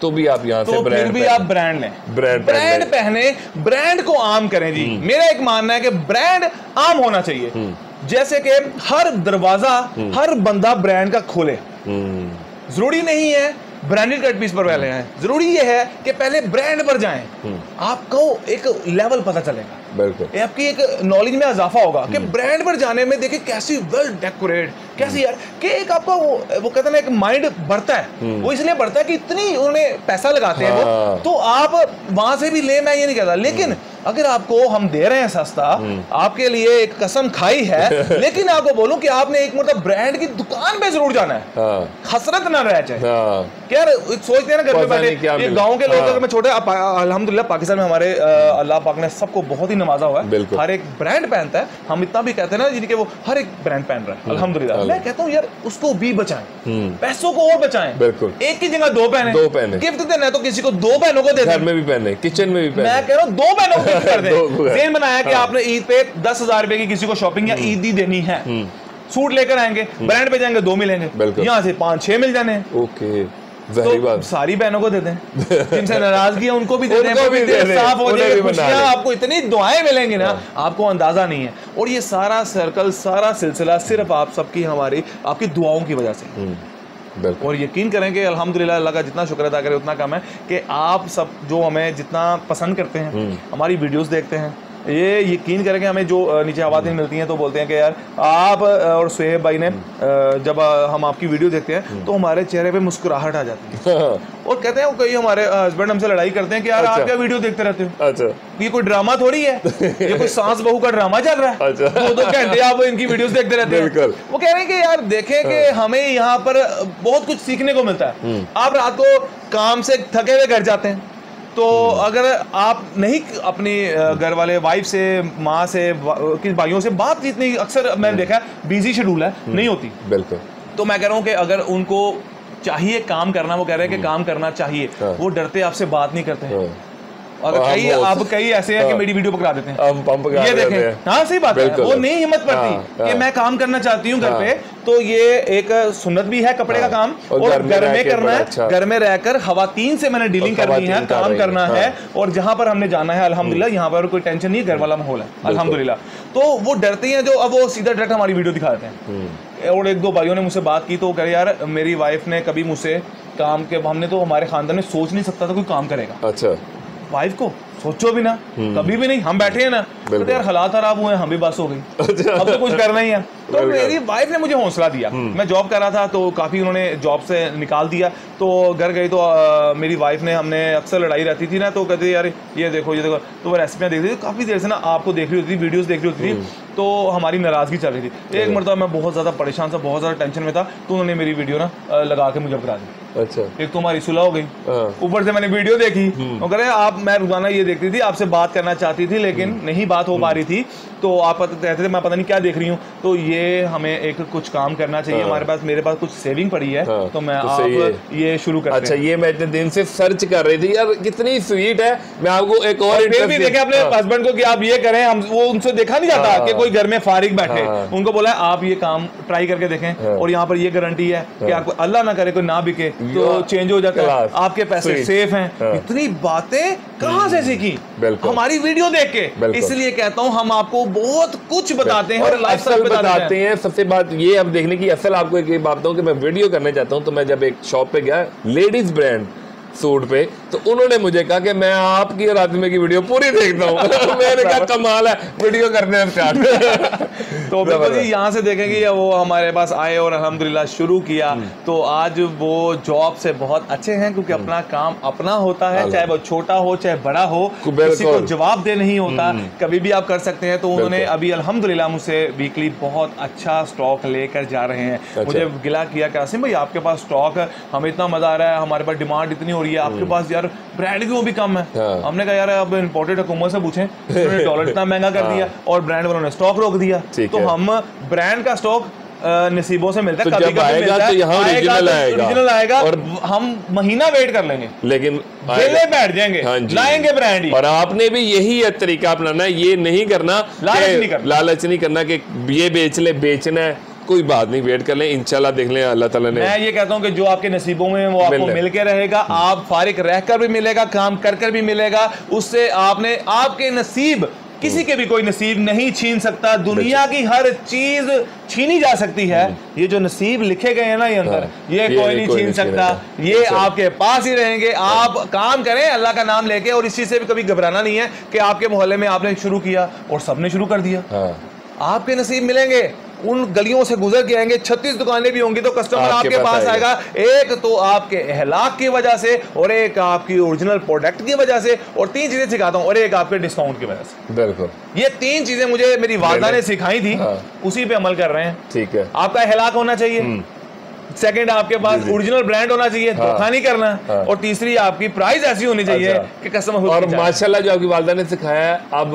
Speaker 1: तो भी आप यहाँ तो से ब्रांड भी आप ब्रांड लें ब्रांड ब्रांड पहने ब्रांड को आम करें जी हम्म। मेरा एक मानना है कि ब्रांड आम होना चाहिए हम्म।
Speaker 2: जैसे कि हर दरवाजा हर बंदा ब्रांड का खोले जरूरी नहीं है ब्रांडेड कट पीस पर पहले जरूरी यह है कि पहले ब्रांड पर जाएं आपको एक लेवल पता चलेगा बिल्कुल आपकी एक नॉलेज में इजाफा होगा कि ब्रांड हम्म। पर जाने में देखे कैसी वेल डेकोरेट कैसी यार कि एक आपका वो वो कहते हैं एक माइंड बढ़ता है हम्म। वो इसलिए बढ़ता है कि इतनी उन्होंने पैसा लगाते हैं वो हाँ। तो आप वहां से भी ले मैं ये नहीं कहता लेकिन हम्म। अगर आपको हम दे रहे हैं सस्ता आपके लिए एक कसम खाई है (laughs) लेकिन आपको बोलूं कि आपने एक मतलब ब्रांड की दुकान पे जरूर जाना है हाँ। हसरत ना रह जाए हाँ। सोचते हैं ना घर में पहले गांव के लोग हाँ। अगर मैं छोटे अलहमदुल्ला पाकिस्तान में हमारे अल्लाह पाक ने सबको बहुत ही नवाजा हुआ है हर एक ब्रांड पहनता है हम इतना भी कहते हैं ना जिनके वो हर एक ब्रांड पहन रहा है हम्म। अल्हम्दुलिल्लाह मैं कहता हूँ यार उसको भी बचाएं हम्म। पैसों को और बचाएं बिल्कुल एक की जगह दो पहने दो पहने गिफ्ट देना है तो किसी को दो बहनों को देते में भी पहने किचन में भी पहने मैं कह रहा हूँ दो बहनों को कर (laughs) दे बनाया कि हाँ। आपने ईद पे दस हजार रुपए की किसी को शॉपिंग या ईद हम्म। ही देनी है सूट लेकर आएंगे ब्रांड पे जाएंगे दो मिलेंगे यहाँ से पांच छह मिल जाने ओके तो सारी बहनों को दे दें जिनसे नाराजगी है उनको भी दे दें भी दे साफ हो आपको इतनी दुआएं मिलेंगी ना हाँ। आपको अंदाज़ा नहीं है और ये सारा सर्कल सारा सिलसिला सिर्फ आप सबकी हमारी आपकी दुआओं की वजह से हम्म, और यकीन करें कि अल्हम्दुलिल्लाह अल्लाह का जितना शुक्र अदा करें उतना कम है कि आप सब जो हमें जितना पसंद करते हैं हम्म। हमारी वीडियोस देखते हैं ये यकीन करेंगे हमें जो नीचे आवाज़ें मिलती हैं तो बोलते हैं कि यार आप और सुहेब भाई ने जब हम आपकी वीडियो देखते हैं हम्म। तो हमारे चेहरे पे मुस्कुराहट आ जाती है हाँ। और कहते हैं कई हमारे हस्बैंड हमसे लड़ाई करते हैं कि यार अच्छा। आप क्या वीडियो देखते रहते हो अच्छा ये कोई ड्रामा थोड़ी है ये कोई सांस बहू का ड्रामा चल रहा है अच्छा वो तो आप इनकी वीडियोस देखते रहते हैं वो कह रहे हैं कि यार देखें कि हाँ। हमें यहाँ पर बहुत कुछ सीखने को मिलता है हम्म। आप रात को काम से थके हुए घर जाते हैं तो अगर आप नहीं अपने घर वाले वाइफ से माँ से किस भाइयों से बात नहीं अक्सर मैंने हम्म। देखा है बिजी शेड्यूल है हम्म। नहीं होती बिल्कुल तो मैं कह रहा हूँ कि अगर उनको चाहिए काम करना वो कह रहे हैं कि हम्म। काम करना चाहिए हाँ। वो डरते आपसे बात नहीं करते हैं हाँ। और कई अब कई ऐसे हैं कि हाँ। मेरी वीडियो पकड़ा देते हैं हम पंप ये देखें हाँ सही बात है वो नहीं हिम्मत हाँ, पड़ती हाँ। कि मैं काम करना चाहती हूँ घर पे तो ये एक सुन्नत भी है कपड़े का काम और घर में करना है घर में रहकर खातन अच्छा। से मैंने डीलिंग करनी है काम करना है और जहाँ पर हमने जाना है अलहमदिल्ला यहाँ पर कोई टेंशन नहीं घर वाला माहौल है अलहमदिल्ला तो वो डरते हैं जो अब वो सीधा डायरेक्ट हमारी वीडियो दिखा देते हैं हम्म। और एक दो भाइयों ने मुझसे बात की तो कह यार मेरी वाइफ ने कभी मुझसे काम के हमने तो हमारे खानदान में सोच नहीं सकता था कोई काम करेगा अच्छा वाइफ को सोचो भी ना हम्म। कभी भी नहीं हम बैठे हैं ना तो यार हालात खराब हुए हम भी बस हो गई अच्छा। अब तो कुछ करना ही है (laughs) तो मेरी वाइफ ने मुझे हौसला दिया हम्म। मैं जॉब कर रहा था तो काफ़ी उन्होंने जॉब से निकाल दिया तो घर गई तो आ, मेरी वाइफ ने हमने अक्सर लड़ाई रहती थी ना तो कहते यार ये देखो ये देखो तो वो रेसिपियाँ रही थी काफ़ी देर से ना आपको देख रही होती थी वीडियोज़ देख रही होती थी हम्म। तो हमारी नाराज़गी चल रही थी एक मरतब मैं बहुत ज़्यादा परेशान था बहुत ज़्यादा टेंशन में था तो उन्होंने मेरी वीडियो ना लगा के मुझे बता दी अच्छा एक तो हमारी सुलह हो गई हाँ। ऊपर से मैंने वीडियो देखी हम्म। वो कह रहे आप मैं रोजाना ये देखती थी आपसे बात करना चाहती थी लेकिन हम्म। नहीं बात हो पा रही थी हम्म। तो आप कहते थे मैं पता नहीं क्या देख रही हूँ तो ये हमें एक कुछ काम करना चाहिए हाँ। हमारे पास मेरे पास कुछ सेविंग पड़ी है हाँ। तो मैं तो आप
Speaker 1: ये शुरू कर अच्छा ये मैं इतने दिन से सर्च कर रही थी यार कितनी स्वीट है मैं आपको एक और भी अपने हस्बैंड को कि आप ये करें हम वो उनसे देखा नहीं जाता कि कोई घर में फारिग बैठे
Speaker 2: उनको बोला आप ये काम ट्राई करके देखें और यहाँ पर ये गारंटी है कि आपको अल्लाह ना करे कोई ना बिके तो चेंज हो जाता है आपके पैसे सेफ हैं हाँ। इतनी बातें कहाँ से hmm. सीखी
Speaker 1: हमारी वीडियो देख के इसलिए
Speaker 2: कहता हूँ हम आपको बहुत कुछ बताते हैं और लाइफ बताते, बताते हैं
Speaker 1: सबसे बात ये अब देखने की असल आपको एक बात हूँ कि मैं वीडियो करने चाहता हूँ तो मैं जब एक शॉप पे गया लेडीज ब्रांड सूट पे तो उन्होंने मुझे कहा कि मैं आपकी और आदमी की वीडियो पूरी देखता हूँ तो मैंने कहा कमाल है वीडियो करने स्टार्ट तो
Speaker 2: यहाँ से देखेंगे या वो हमारे पास आए और अलहमदिल्ला शुरू किया हम्म। तो आज वो जॉब से बहुत अच्छे हैं क्योंकि हम्म। अपना काम अपना होता है चाहे वो छोटा हो चाहे बड़ा हो किसी को जवाब दे नहीं होता हम्म। कभी भी आप कर सकते हैं तो उन्होंने अभी अलहमदिल्ला मुझसे वीकली बहुत अच्छा स्टॉक लेकर जा रहे हैं अच्छा। मुझे गिला किया कि भाई आपके पास स्टॉक हमें इतना मज़ा आ रहा है हमारे पास डिमांड इतनी हो और ये आपके हम्म। पास यार ब्रांड क्यों भी कम है हाँ। हमने कहा यार अब इम्पोर्टेड हुकूमत से पूछे डॉलर (laughs) इतना महंगा कर दिया हाँ। और ब्रांड वालों ने स्टॉक रोक दिया तो हम ब्रांड का स्टॉक नसीबों से मिलता है तो कभी कभी मिलता तो है यहाँ ओरिजिनल आएगा ओरिजिनल तो आएगा और हम महीना वेट कर लेंगे
Speaker 1: लेकिन पहले बैठ जाएंगे हाँ लाएंगे ब्रांड और आपने भी यही तरीका अपनाना है ये नहीं करना लालच नहीं करना लालच नहीं करना कि ये बेच ले बेचना है कोई बात नहीं वेट कर लें इंशाल्लाह देख लें अल्लाह ताला ने मैं
Speaker 2: ये कहता हूँ कि जो आपके नसीबों में वो आपको मिल के रहेगा हम्म। आप फारिक रहकर भी मिलेगा काम कर कर भी मिलेगा उससे आपने आपके नसीब किसी हम्म। के भी कोई नसीब नहीं छीन सकता दुनिया की हर चीज छीनी जा सकती है हम्म। ये जो नसीब लिखे गए हैं ना ये अंदर हाँ। ये, ये कोई नहीं छीन सकता ये अच्छा। आपके पास ही रहेंगे हाँ। आप काम करें अल्लाह का नाम लेके और इसी से भी कभी घबराना नहीं है कि आपके मोहल्ले में आपने शुरू किया और सबने शुरू कर दिया हाँ। आपके नसीब मिलेंगे उन गलियों से गुजर के आएंगे छत्तीस दुकानें भी होंगी तो कस्टमर आपके पास आएगा एक तो आपके अहलाक की वजह से और एक आपकी ओरिजिनल प्रोडक्ट की वजह से और तीन चीजें सिखाता हूँ और एक आपके डिस्काउंट की वजह से बिल्कुल ये तीन चीजें मुझे मेरी वादा ने सिखाई थी हाँ। उसी पे अमल कर रहे हैं ठीक है आपका अहलाक होना चाहिए हम्म। सेकंड आपके पास ओरिजिनल ब्रांड होना चाहिए हाँ, धोखा नहीं करना हाँ, और तीसरी आपकी प्राइस ऐसी होनी अच्छा। चाहिए कि कस्टमर
Speaker 1: और माशाल्लाह जो आपकी वालदा ने सिखाया अब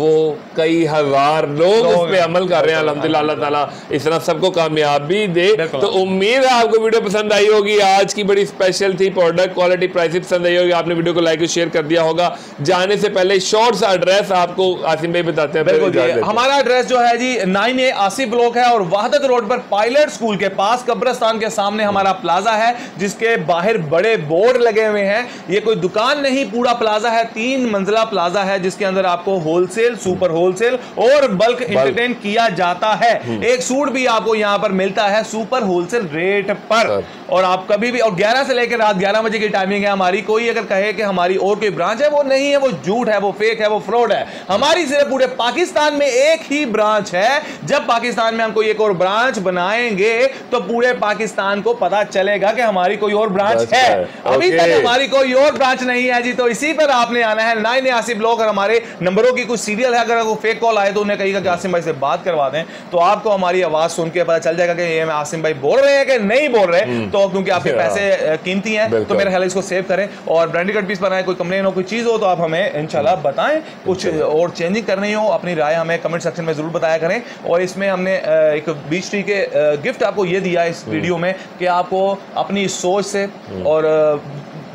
Speaker 1: वो कई हजार लोग उस पर अमल कर रहे हैं अलहमदिल्ला अल्लाह ताला इस तरह सबको कामयाबी दे तो उम्मीद है आपको वीडियो पसंद आई होगी आज की बड़ी स्पेशल थी प्रोडक्ट क्वालिटी प्राइस पसंद आई होगी आपने वीडियो को लाइक और शेयर कर दिया होगा जाने से पहले शॉर्ट सा एड्रेस आपको आसिम भाई बताते हैं बिल्कुल हमारा एड्रेस जो है जी नाइन ए आसिफ
Speaker 2: ब्लॉक है और वाहदत रोड पर पायलट स्कूल के पास कब्रस्तान के सामने हमारा प्लाजा है जिसके बाहर बड़े बोर्ड लगे हुए हैं ये कोई दुकान नहीं पूरा प्लाजा है तीन मंजिला प्लाजा है जिसके अंदर आपको होलसेल सुपर होलसेल और बल्क इंटरटेन किया जाता है हम्म। एक सूट भी आपको यहाँ पर मिलता है सुपर होलसेल रेट पर और आप कभी भी और ग्यारह से लेकर रात ग्यारह बजे की टाइमिंग है हमारी कोई अगर कहे कि हमारी और कोई ब्रांच है वो नहीं है वो झूठ है वो फेक है वो फ्रॉड है हमारी सिर्फ पूरे पाकिस्तान में एक ही ब्रांच है जब पाकिस्तान में हम कोई एक और ब्रांच बनाएंगे तो पूरे पाकिस्तान पाकिस्तान को पता चलेगा कि हमारी कोई और ब्रांच है अभी तक हमारी कोई और ब्रांच नहीं है जी तो इसी पर आपने आना है नाइन आसिफ लोग हमारे नंबरों की कुछ सीरियल है अगर वो फेक कॉल आए तो उन्हें कहिएगा कि आसिम भाई से बात करवा दें तो आपको हमारी आवाज सुन के पता चल जाएगा कि ये आसिम भाई बोल रहे हैं कि नहीं बोल रहे hmm. तो क्योंकि आपके पैसे कीमती हैं तो मेरा ख्याल इसको सेव करें और ब्रांडेड कट पीस बनाए कोई कंप्लेन हो कोई चीज़ हो तो आप हमें इनशाला hmm. बताएं कुछ और चेंजिंग करनी हो अपनी राय हमें कमेंट सेक्शन में जरूर बताया करें और इसमें हमने एक बीच ट्री के गिफ्ट आपको ये दिया इस वीडियो hmm. वीडियो में कि आपको अपनी सोच से हम्म। और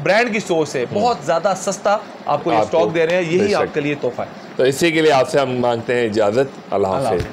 Speaker 2: ब्रांड की सोच से हम्म। बहुत ज़्यादा सस्ता आपको ये स्टॉक दे रहे हैं यही आपके लिए तोहफा है
Speaker 1: तो इसी के लिए आपसे हम मांगते हैं इजाज़त अल्लाह हाफिज़